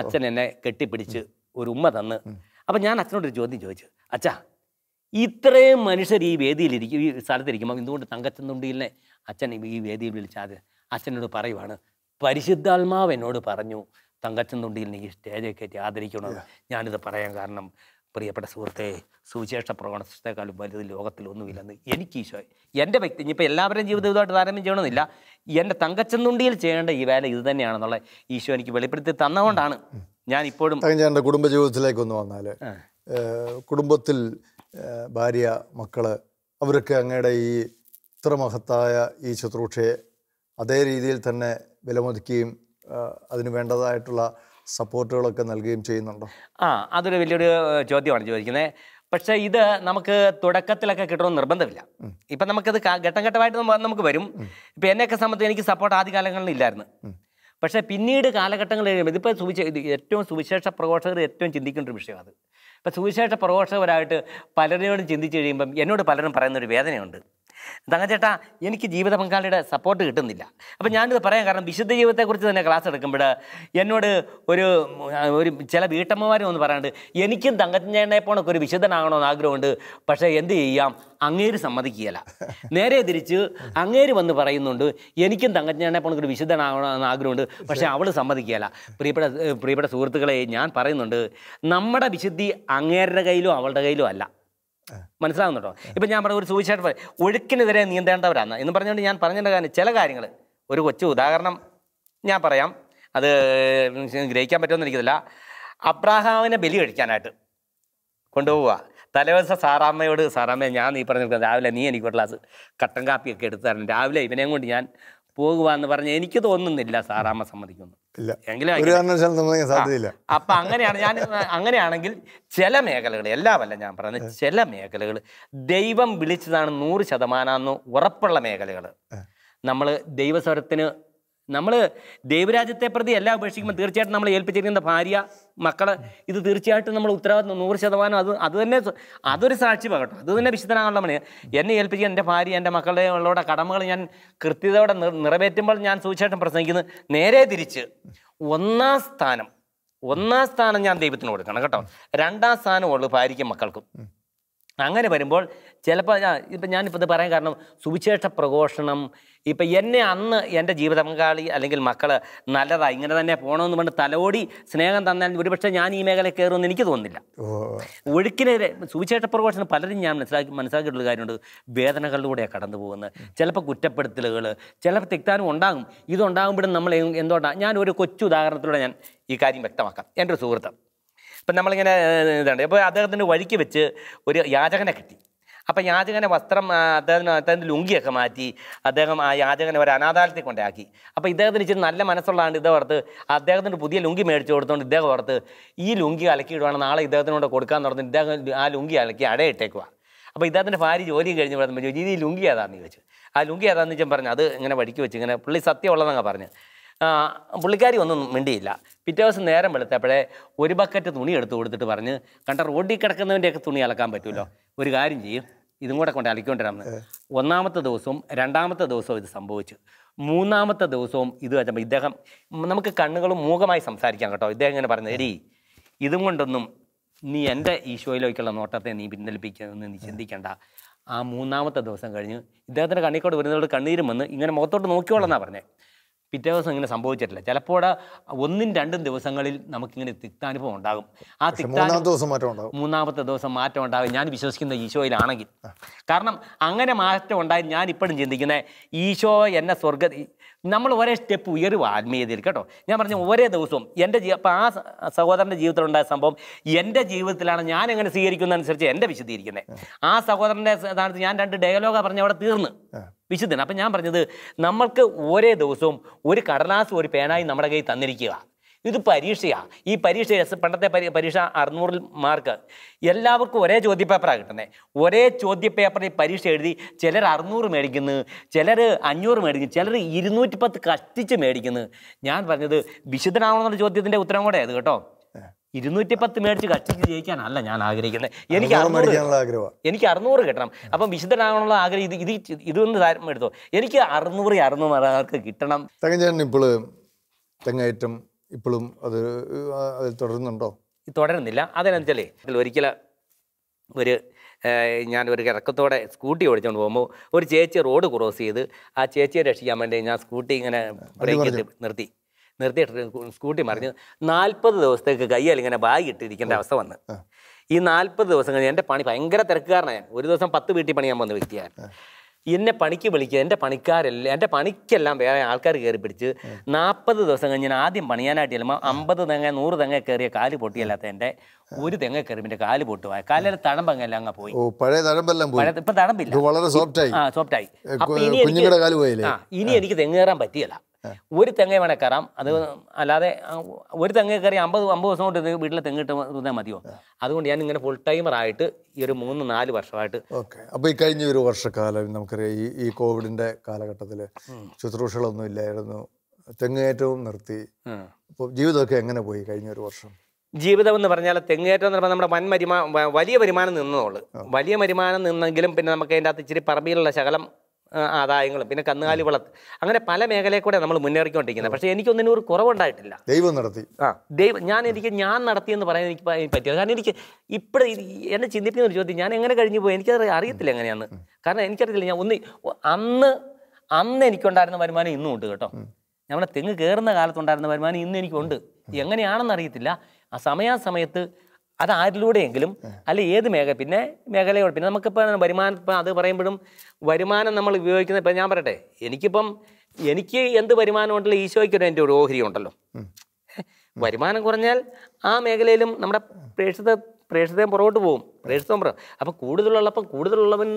അച്ഛൻ എന്നെ കെട്ടിപ്പിടിച്ച് ഒരു ഉമ്മ തന്ന് അപ്പം ഞാൻ അച്ഛനോടൊരു ചോദ്യം ചോദിച്ചു അച്ഛാ ഇത്രയും മനുഷ്യർ ഈ വേദിയിലിരിക്കും ഈ സ്ഥലത്തിരിക്കുമ്പോൾ എന്തുകൊണ്ട് തങ്കച്ചന്തുണ്ടിയിലെ അച്ഛൻ ഈ വേദിയിൽ വിളിച്ചാൽ അച്ഛനോട് പറയുവാണ് പരിശുദ്ധാത്മാവ് എന്നോട് പറഞ്ഞു തങ്കച്ചന്തുണ്ടിയിൽ നീ സ്റ്റേജ് കയറ്റി ആദരിക്കണമെന്ന് ഞാനിത് പറയാൻ കാരണം പ്രിയപ്പെട്ട സുഹൃത്തെ സുവിശേഷ പ്രവണതയെക്കാളും വലുത് ലോകത്തിലൊന്നുമില്ലെന്ന് എനിക്ക് ഈശോ എൻ്റെ വ്യക്തി ഇനിയിപ്പോൾ എല്ലാവരും ജീവിത ഇതുമായിട്ട് താരതമ്യം ചെയ്യണമെന്നില്ല എൻ്റെ തങ്കച്ചന്തുണ്ടിയിൽ ചെയ്യേണ്ട ഈ വേല ഇത് തന്നെയാണെന്നുള്ള ഈശോ എനിക്ക് വെളിപ്പെടുത്തി തന്നതുകൊണ്ടാണ് ഞാൻ ഇപ്പോഴും എൻ്റെ കുടുംബജീവിതത്തിലേക്ക് ഒന്ന് വന്നാൽ കുടുംബത്തിൽ ഭാര്യ മക്കള് അവരൊക്കെ അങ്ങയുടെ ഈ ഇത്ര മഹത്തായ ഈ ശുശ്രൂഷയെ അതേ രീതിയിൽ തന്നെ വിലമതിക്കുകയും അതിന് വേണ്ടതായിട്ടുള്ള സപ്പോർട്ടുകളൊക്കെ നൽകുകയും ചെയ്യുന്നുണ്ടോ ആ അതൊരു വലിയൊരു ചോദ്യമാണ് ചോദിക്കുന്നത് പക്ഷേ ഇത് നമുക്ക് തുടക്കത്തിലൊക്കെ കിട്ടണം നിർബന്ധമില്ല ഇപ്പം നമുക്കത് ഘട്ടം ഘട്ടമായിട്ട് നമുക്ക് വരും ഇപ്പം എന്നെയൊക്കെ സംബന്ധിച്ച് എനിക്ക് സപ്പോർട്ട് ആദ്യ കാലങ്ങളിൽ ഇല്ലായിരുന്നു പക്ഷേ പിന്നീട് കാലഘട്ടങ്ങൾ കഴിയുമ്പോൾ ഇതിപ്പോൾ സുവിശേ ഇത് ഏറ്റവും സുവിശേഷ പ്രഘോഷകർ ഏറ്റവും ചിന്തിക്കേണ്ട ഒരു വിഷയമാണ് അത് ഇപ്പം സുവിശേഷ പ്രഘോഷകരായിട്ട് പലരോടും ചിന്തിച്ച് കഴിയുമ്പം എന്നോട് പലരും പറയുന്നൊരു വേദനയുണ്ട് തങ്കച്ചേട്ടാ എനിക്ക് ജീവിത പങ്കാളിയുടെ സപ്പോർട്ട് കിട്ടുന്നില്ല അപ്പം ഞാനിത് പറയാൻ കാരണം വിശുദ്ധ ജീവിതത്തെക്കുറിച്ച് തന്നെ ക്ലാസ് എടുക്കുമ്പോൾ എന്നോട് ഒരു ഒരു ചില വീട്ടമ്മമാരും ഒന്ന് പറയാണ്ട് എനിക്കും തങ്കച്ചേട്ടനെ പോണൊക്കെ ഒരു വിശുദ്ധനാകണമെന്ന് ആഗ്രഹമുണ്ട് പക്ഷേ എന്ത് ചെയ്യാം അങ്ങേര് സമ്മതിക്കുകയല്ല നേരെ തിരിച്ച് അങ്ങേര് വന്ന് പറയുന്നുണ്ട് എനിക്കും തങ്കച്ചേട്ടനെ പോണൊക്കെ ഒരു വിശുദ്ധനാകണമെന്ന് ആഗ്രഹമുണ്ട് പക്ഷേ അവൾ സമ്മതിക്കുകയല്ല പ്രിയപ്പെട്ട പ്രിയപ്പെട്ട സുഹൃത്തുക്കളെ ഞാൻ പറയുന്നുണ്ട് നമ്മുടെ വിശുദ്ധി അങ്ങേരുടെ കയ്യിലും അവളുടെ കയ്യിലും അല്ല മനസ്സിലാവുന്നുണ്ടോ ഇപ്പം ഞാൻ പറഞ്ഞ ഒരു സൂചിച്ചായിട്ട് പറയും ഒഴുക്കിനെതിരെ നീന്തേണ്ടവരാണ് എന്ന് പറഞ്ഞുകൊണ്ട് ഞാൻ പറഞ്ഞതിൻ്റെ കാര്യം ചില കാര്യങ്ങൾ ഒരു കൊച്ചു ഉദാഹരണം ഞാൻ പറയാം അത് ഗ്രഹിക്കാൻ പറ്റുമെന്ന് എനിക്കില്ല അബ്രാഹാമിനെ ബലി കഴിക്കാനായിട്ട് കൊണ്ടുപോവുക തലേദിവസം സാറാമ്മയോട് സാറാമ്മ ഞാൻ നീ പറഞ്ഞു രാവിലെ നീ എനിക്ക് ഒരു ഗ്ലാസ് കട്ടൻ കാപ്പിയൊക്കെ എടുത്തു തരണം രാവിലെ ഇവനെയും കൊണ്ട് ഞാൻ പോകുക എന്ന് പറഞ്ഞ് എനിക്ക് തോന്നുന്നില്ല സാറാമ്മ സമ്മതിക്കുന്നു അപ്പൊ അങ്ങനെയാണ് ഞാൻ അങ്ങനെയാണെങ്കിൽ ചില മേഖലകൾ എല്ലാമല്ല ഞാൻ പറയുന്നത് ചില മേഖലകൾ ദൈവം വിളിച്ചതാണ് നൂറ് ശതമാനം ഉറപ്പുള്ള മേഖലകൾ നമ്മൾ ദൈവസ്വരത്തിന് നമ്മൾ ദൈവരാജ്യത്തെ പ്രതി എല്ലാം ഉപേക്ഷിക്കുമ്പോൾ തീർച്ചയായിട്ടും നമ്മൾ ഏൽപ്പിച്ചിരിക്കുന്ന ഭാര്യ മക്കളെ ഇത് തീർച്ചയായിട്ടും നമ്മൾ ഉത്തരവാദിത്വം നൂറ് ശതമാനം അത് അത് തന്നെ അതൊരു സാക്ഷ്യമാകട്ടോ അത് തന്നെ വിശുദ്ധനാകാനുള്ള മണി എന്നെ ഏൽപ്പിച്ച എൻ്റെ ഭാര്യ എൻ്റെ മക്കളുടെ ഉള്ളവരുടെ കടമകൾ ഞാൻ കൃത്യതയോടെ നിറവേറ്റുമ്പോൾ ഞാൻ സുവിശേഷം പ്രസംഗിക്കുന്നത് നേരെ തിരിച്ച് ഒന്നാം സ്ഥാനം ഒന്നാം സ്ഥാനം ഞാൻ ദൈവത്തിന് കൊടുക്കണം കേട്ടോ രണ്ടാം സ്ഥാനം ഉള്ളു ഭാര്യയ്ക്കും മക്കൾക്കും അങ്ങനെ വരുമ്പോൾ ചിലപ്പോൾ ഇപ്പം ഞാനിപ്പോൾ ഇത് പറയാൻ കാരണം സുവിശേഷ പ്രഘോഷണം ഇപ്പം എന്നെ അന്ന് എൻ്റെ ജീവിത പങ്കാളി അല്ലെങ്കിൽ മക്കൾ നല്ലതാണ് ഇങ്ങനെ തന്നെ പോകണമെന്ന് പറഞ്ഞ് തലോടി സ്നേഹം തന്നാൽ ഒരുപക്ഷെ ഞാൻ ഈ മേഖലയിൽ കയറുമെന്ന് എനിക്ക് തോന്നുന്നില്ല ഒഴുക്കിനെതിരെ സുവിശേഷ പ്രഘോഷണം പലരും ഞാൻ മനസ്സിലാക്കി മനസ്സിലാക്കിയിട്ടുള്ള കാര്യമുണ്ട് വേദനകളിലൂടെയാണ് കടന്നു പോകുന്നത് ചിലപ്പോൾ കുറ്റപ്പെടുത്തലുകൾ ചിലപ്പോൾ തെറ്റാനും ഉണ്ടാകും ഇതുണ്ടാകുമ്പോഴും നമ്മൾ എന്തുകൊണ്ടാണ് ഞാൻ ഒരു കൊച്ചു ഉദാഹരണത്തിലൂടെ ഞാൻ ഈ കാര്യം വ്യക്തമാക്കാം എൻ്റെ ഒരു സുഹൃത്ത് ഇപ്പം നമ്മളിങ്ങനെ ഇതുണ്ട് അപ്പോൾ അദ്ദേഹത്തിൻ്റെ വഴിക്ക് വെച്ച് ഒരു യാചകനെ കിട്ടി അപ്പം യാചകനെ വസ്ത്രം അദ്ദേഹത്തിന് അദ്ദേഹത്തിൻ്റെ ലുങ്കിയൊക്കെ മാറ്റി അദ്ദേഹം ആ യാചകനെ ഒരു അനാഥാലയത്തിൽ കൊണ്ടാക്കി അപ്പോൾ ഇദ്ദേഹത്തിന് ഇച്ചിരി നല്ല മനസ്സുള്ളതാണ് ഇതേ ഓർത്ത് അദ്ദേഹത്തിൻ്റെ പുതിയ ലുങ്കി മേടിച്ചു കൊടുത്തുകൊണ്ട് ഇദ്ദേഹം ഓർത്ത് ഈ ലുങ്കി അലക്കിയിടുവാണ് നാളെ ഇദ്ദേഹത്തിനോട് കൊടുക്കാൻ തുടങ്ങി ഇദ്ദേഹം ആ ലുങ്കി അലക്കി ഇട്ടേക്കുക അപ്പോൾ ഇദ്ദേഹത്തിൻ്റെ ഭാര്യ ജോലിയും കഴിഞ്ഞ് പറഞ്ഞു ചോദിച്ചു ഈ ലുങ്കി ഏതാണെന്ന് ചോദിച്ചു ആ ലുങ്കി ഏതാണെന്ന് ചോദിച്ചാൽ പറഞ്ഞു അത് ഇങ്ങനെ വടിക്ക് വെച്ച് ഇങ്ങനെ പുള്ളി സത്യമുള്ളതെന്നാണ് പറഞ്ഞു പുള്ളിക്കാരി ഒന്നും മിണ്ടിയില്ല പിറ്റേ ദിവസം നേരം വെളുത്തപ്പോഴേ ഒരു ബക്കറ്റ് തുണി എടുത്ത് കൊടുത്തിട്ട് പറഞ്ഞ് കണ്ട റോഡിൽ കിടക്കുന്നതിൻ്റെയൊക്കെ തുണി അലക്കാൻ പറ്റുമല്ലോ ഒരു കാര്യം ചെയ്യും ഇതും കൂടെ കൊണ്ട് അലക്കൊണ്ടിരാമെന്ന് ഒന്നാമത്തെ ദിവസവും രണ്ടാമത്തെ ദിവസവും ഇത് സംഭവിച്ചു മൂന്നാമത്തെ ദിവസവും ഇത് വെച്ചപ്പോൾ ഇദ്ദേഹം നമുക്ക് കണ്ണുകളും മൂകമായി സംസാരിക്കാം കേട്ടോ ഇദ്ദേഹം ഇങ്ങനെ പറഞ്ഞു എടി ഇതും കൊണ്ടൊന്നും നീ എൻ്റെ ഈശോയിലേക്കുള്ള നോട്ടത്തെ നീ പിൻവലിപ്പിക്കുമെന്ന് നീ ചിന്തിക്കേണ്ട ആ മൂന്നാമത്തെ ദിവസം കഴിഞ്ഞ് ഇദ്ദേഹത്തിൻ്റെ കണ്ണിക്കോട് വരുന്നതോട് കണ്ണീരും വന്ന് ഇങ്ങനെ മുഖത്തോട്ട് നോക്കിക്കോളെന്നാണ് പറഞ്ഞത് പിറ്റേ ദിവസം ഇങ്ങനെ സംഭവിച്ചിട്ടില്ല ചിലപ്പോൾ ഒന്നും രണ്ടും ദിവസങ്ങളിൽ നമുക്കിങ്ങനെ തിക്താനുഭവം ഉണ്ടാകും ആ തിക്താനുഭവം മൂന്നാമത്തെ ദിവസം മാറ്റം ഉണ്ടാകും ഞാൻ വിശ്വസിക്കുന്ന ഈശോയിലാണെങ്കിൽ കാരണം അങ്ങനെ മാറ്റം ഉണ്ടായി ഞാൻ ഇപ്പോഴും ചിന്തിക്കുന്നത് ഈശോ എന്നെ സ്വർഗ നമ്മൾ ഒരേ സ്റ്റെപ്പ് ഉയരുക ആത്മീയതയിൽ കേട്ടോ ഞാൻ പറഞ്ഞ ഒരേ ദിവസവും എൻ്റെ അപ്പോൾ ആ സഹോദരൻ്റെ ജീവിതത്തിലുണ്ടായ സംഭവം എൻ്റെ ജീവിതത്തിലാണ് ഞാൻ എങ്ങനെ സ്വീകരിക്കുന്നതനുസരിച്ച് എൻ്റെ വിശദീകരിക്കുന്നത് ആ സഹോദരൻ്റെ സ്ഥാനത്ത് ഞാൻ രണ്ട് ഡയലോഗാണ് പറഞ്ഞ അവിടെ തീർന്ന് വിശുദ്ധന അപ്പം ഞാൻ പറഞ്ഞത് നമ്മൾക്ക് ഒരേ ദിവസവും ഒരു കടലാസ് ഒരു പേനായി നമ്മുടെ കയ്യിൽ തന്നിരിക്കുക ഇത് പരീക്ഷയാണ് ഈ പരീക്ഷ പണ്ടത്തെ പരീക്ഷ അറുന്നൂറിൽ മാർക്ക് എല്ലാവർക്കും ഒരേ ചോദ്യപേപ്പറാണ് കിട്ടുന്നത് ഒരേ ചോദ്യപേപ്പറിൽ പരീക്ഷ എഴുതി ചിലർ അറുന്നൂറ് മേടിക്കുന്നു ചിലർ അഞ്ഞൂറ് മേടിക്കുന്നു ചിലർ ഇരുന്നൂറ്റി പത്ത് കഷ്ടിച്ച് മേടിക്കുന്നു ഞാൻ പറഞ്ഞത് വിശുദ്ധനാവണമെന്ന ചോദ്യത്തിൻ്റെ ഉത്തരം കൂടെ ആയത് കേട്ടോ ഇരുന്നൂറ്റി പത്ത് മേടിച്ച് കഷ്ടിച്ച് ജയിക്കാനല്ല ഞാൻ ആഗ്രഹിക്കുന്നത് എനിക്ക് അറുന്നൂറ് എനിക്ക് അറുന്നൂറ് കിട്ടണം അപ്പം വിശുദ്ധനാകാനുള്ള ആഗ്രഹം ഇത് ഇത് ഇതൊന്ന് എടുത്തോ എനിക്ക് അറുന്നൂറ് അറുന്നൂറ് മാർക്ക് കിട്ടണം തകഞ്ചേട്ടൻ ഇപ്പോൾ തെങ്ങേറ്റം ഇപ്പോഴും അത് അതിൽ തുടരുന്നുണ്ടോ തുടരുന്നില്ല അതിനെന്നുവെച്ചാലേ അതിൽ ഒരിക്കൽ ഒരു ഞാൻ ഒരു ഇറക്കത്തോടെ സ്കൂട്ടി ഓടിച്ചുകൊണ്ട് പോകുമ്പോൾ ഒരു ചേച്ചി റോഡ് ക്രോസ് ചെയ്ത് ആ ചേച്ചിയെ രക്ഷിക്കാൻ വേണ്ടി ഞാൻ സ്കൂട്ടി ഇങ്ങനെ ബ്രേക്ക് ഇട്ട് നിർത്തി നിർത്തിയിട്ട് സ്കൂട്ടി മറിഞ്ഞ് നാൽപ്പത് ദിവസത്തേക്ക് കയ്യിൽ ഇങ്ങനെ ബാഗ് ഇട്ടിരിക്കേണ്ട അവസ്ഥ വന്ന് ഈ നാൽപ്പത് ദിവസം കഴിഞ്ഞ് എൻ്റെ പണി ഭയങ്കര തിരക്കുകാരനാണ് ഞാൻ ഒരു ദിവസം പത്ത് വീട്ടിൽ പണിയാൻ വന്ന വ്യക്തിയാണ് എന്നെ പണിക്ക് വിളിക്കുക എൻ്റെ പണിക്കാരെല്ലാം എൻ്റെ പണിക്കെല്ലാം വേറെ ആൾക്കാർ കയറി പിടിച്ച് നാൽപ്പത് ദിവസം കഴിഞ്ഞ് ഞാൻ ആദ്യം പണിയാനായിട്ട് ചെല്ലുമ്പോൾ അമ്പത് തെങ്ങ നൂറ് തെങ്ങ കയറിയ കാല് പൊട്ടിയല്ലാത്ത എൻ്റെ ഒരു തെങ്ങ പിന്നെ കാല് പൊട്ടുപോയ കാലിൽ തടമ്പങ്ങല്ല അങ്ങ് പോയി പഴയ തഴമ്പെല്ലാം പോയി ഇപ്പം തടമ്പില്ല വളരെ സോഫ്റ്റായി ആ സോഫ്റ്റായി ഇനി എനിക്ക് ആ ഇനി എനിക്ക് തെങ്ങ് കയറാൻ പറ്റിയല്ല ഒരു തെങ്ങ വേണേ കയറാം അത് അല്ലാതെ ഒരു തെങ്ങ കയറി അമ്പത് അമ്പത് ദിവസം കൊണ്ട് വീട്ടിലെ തെങ്ങ് ഇട്ടാൽ മതിയോ അതുകൊണ്ട് ഞാൻ ഇങ്ങനെ ഫുൾ ടൈമർ ആയിട്ട് ഈ ഒരു മൂന്ന് നാല് വർഷമായിട്ട് ഓക്കെ അപ്പോൾ ഈ കഴിഞ്ഞ ഒരു വർഷക്കാലം നമുക്കറിയാം ഈ ഈ കോവിഡിന്റെ കാലഘട്ടത്തിൽ ശുശ്രൂഷകളൊന്നും ഇല്ലായിരുന്നു തെങ്ങേറ്റവും നിർത്തി അപ്പോൾ ജീവിതമൊക്കെ എങ്ങനെ പോയി കഴിഞ്ഞ ഒരു വർഷം ജീവിതം എന്ന് പറഞ്ഞാൽ തെങ്ങേറ്റം എന്ന് പറഞ്ഞാൽ നമ്മുടെ വൻ വരുമാനം വലിയ വരുമാനം നിന്നതുള്ളൂ വലിയ വരുമാനം നിന്നെങ്കിലും പിന്നെ നമുക്ക് അതിൻ്റെ അകത്ത് ഇച്ചിരി പറമ്പിലുള്ള ശകലം ആദായങ്ങളും പിന്നെ കന്നുകാലി വളർത്ത് അങ്ങനെ പല മേഖലയിൽ കൂടെ നമ്മൾ മുന്നേറിക്കൊണ്ടിരിക്കുന്നത് പക്ഷേ എനിക്കൊന്നിനും ഒരു കുറവുണ്ടായിട്ടില്ല ദൈവം നടത്തി ആ ദൈവം ഞാൻ എനിക്ക് ഞാൻ നടത്തിയെന്ന് പറയാൻ എനിക്ക് പറ്റിയത് കാരണം എനിക്ക് ഇപ്പോഴും എന്നെ ചിന്തിപ്പിക്കുന്ന ഒരു ചോദ്യം ഞാൻ എങ്ങനെ കഴിഞ്ഞു പോയി എനിക്കത് അറിയത്തില്ല എങ്ങനെയാന്ന് കാരണം എനിക്കറിയില്ല ഞാൻ ഒന്ന് അന്ന് അന്ന് എനിക്കുണ്ടായിരുന്ന വരുമാനം ഇന്നും ഉണ്ട് കേട്ടോ നമ്മുടെ തെങ്ങ് കയറുന്ന കാലത്തുണ്ടായിരുന്ന വരുമാനം ഇന്നും എനിക്കുണ്ട് എങ്ങനെയാണെന്ന് അറിയത്തില്ല ആ സമയാസമയത്ത് അത് ആരിലൂടെയെങ്കിലും അല്ല ഏത് മേഖല പിന്നെ മേഖലയോട് പിന്നെ നമുക്കിപ്പോൾ വരുമാനം ഇപ്പം അത് പറയുമ്പോഴും വരുമാനം നമ്മൾ ഉപയോഗിക്കുന്ന ഇപ്പം ഞാൻ പറയട്ടെ എനിക്കിപ്പം എനിക്ക് എന്ത് വരുമാനം ഉണ്ടല്ലോ ഈശോയ്ക്കൊരു എൻ്റെ ഒരു ഓഹരി ഉണ്ടല്ലോ വരുമാനം കുറഞ്ഞാൽ ആ മേഖലയിലും നമ്മുടെ പ്രേക്ഷിത പ്രേക്ഷിതം പുറകോട്ട് പോകും പ്രേക്ഷിതം പുറം അപ്പം കൂടുതലുള്ളപ്പം കൂടുതലുള്ളവൻ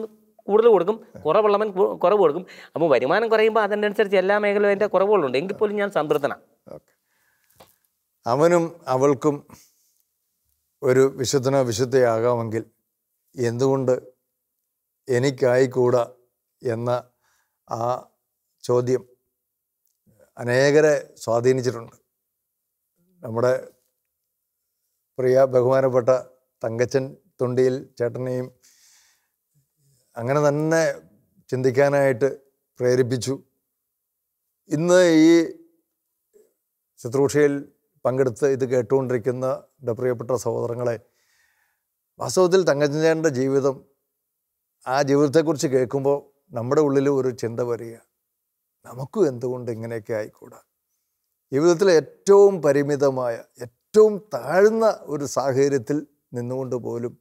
കൂടുതൽ കൊടുക്കും കുറവുള്ളവൻ കുറവ് കൊടുക്കും അപ്പോൾ വരുമാനം കുറയുമ്പോൾ അതിനനുസരിച്ച് എല്ലാ മേഖലയും അതിൻ്റെ കുറവുകളുണ്ട് എങ്കിൽ പോലും ഞാൻ സംതൃപ്തനാണ് അവനും അവൾക്കും ഒരു വിശുദ്ധനോ വിശുദ്ധയാകാമെങ്കിൽ എന്തുകൊണ്ട് എനിക്കായിക്കൂടാ എന്ന ആ ചോദ്യം അനേകരെ സ്വാധീനിച്ചിട്ടുണ്ട് നമ്മുടെ പ്രിയ ബഹുമാനപ്പെട്ട തങ്കച്ചൻ തൊണ്ടിയിൽ ചേട്ടനെയും അങ്ങനെ തന്നെ ചിന്തിക്കാനായിട്ട് പ്രേരിപ്പിച്ചു ഇന്ന് ഈ ശുശ്രൂഷയിൽ പങ്കെടുത്ത് ഇത് കേട്ടുകൊണ്ടിരിക്കുന്ന എൻ്റെ പ്രിയപ്പെട്ട സഹോദരങ്ങളെ വാസ്തവത്തിൽ തങ്കച്ചൻ്റെ ജീവിതം ആ ജീവിതത്തെക്കുറിച്ച് കേൾക്കുമ്പോൾ നമ്മുടെ ഉള്ളിൽ ഒരു ചിന്ത വരിക നമുക്കും എന്തുകൊണ്ട് ഇങ്ങനെയൊക്കെ ആയിക്കൂടാ ജീവിതത്തിലെ ഏറ്റവും പരിമിതമായ ഏറ്റവും താഴ്ന്ന ഒരു സാഹചര്യത്തിൽ നിന്നുകൊണ്ട് പോലും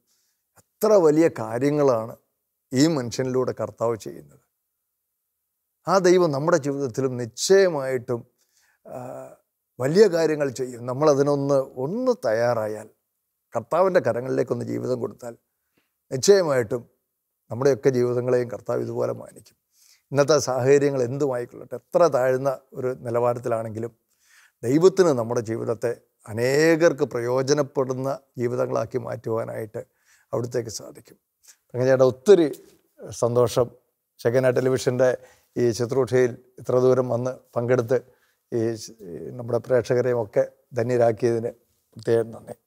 എത്ര വലിയ കാര്യങ്ങളാണ് ഈ മനുഷ്യനിലൂടെ കർത്താവ് ചെയ്യുന്നത് ആ ദൈവം നമ്മുടെ ജീവിതത്തിലും നിശ്ചയമായിട്ടും വലിയ കാര്യങ്ങൾ ചെയ്യും നമ്മളതിനൊന്ന് ഒന്ന് തയ്യാറായാൽ കർത്താവിൻ്റെ കരങ്ങളിലേക്കൊന്ന് ജീവിതം കൊടുത്താൽ നിശ്ചയമായിട്ടും നമ്മുടെയൊക്കെ ജീവിതങ്ങളെയും കർത്താവ് ഇതുപോലെ മാനിക്കും ഇന്നത്തെ സാഹചര്യങ്ങൾ എന്തുമായിക്കൊള്ളട്ടെ എത്ര താഴ്ന്ന ഒരു നിലവാരത്തിലാണെങ്കിലും ദൈവത്തിന് നമ്മുടെ ജീവിതത്തെ അനേകർക്ക് പ്രയോജനപ്പെടുന്ന ജീവിതങ്ങളാക്കി മാറ്റുവാനായിട്ട് അവിടുത്തേക്ക് സാധിക്കും തങ്കച്ചേട്ട ഒത്തിരി സന്തോഷം ചെക്കന ടെലിവിഷൻ്റെ ഈ ശുശ്രൂഷയിൽ ഇത്ര ദൂരം വന്ന് പങ്കെടുത്ത് ഈ നമ്മുടെ പ്രേക്ഷകരെയും ഒക്കെ ധന്യരാക്കിയതിന് പ്രത്യേകം നന്ദി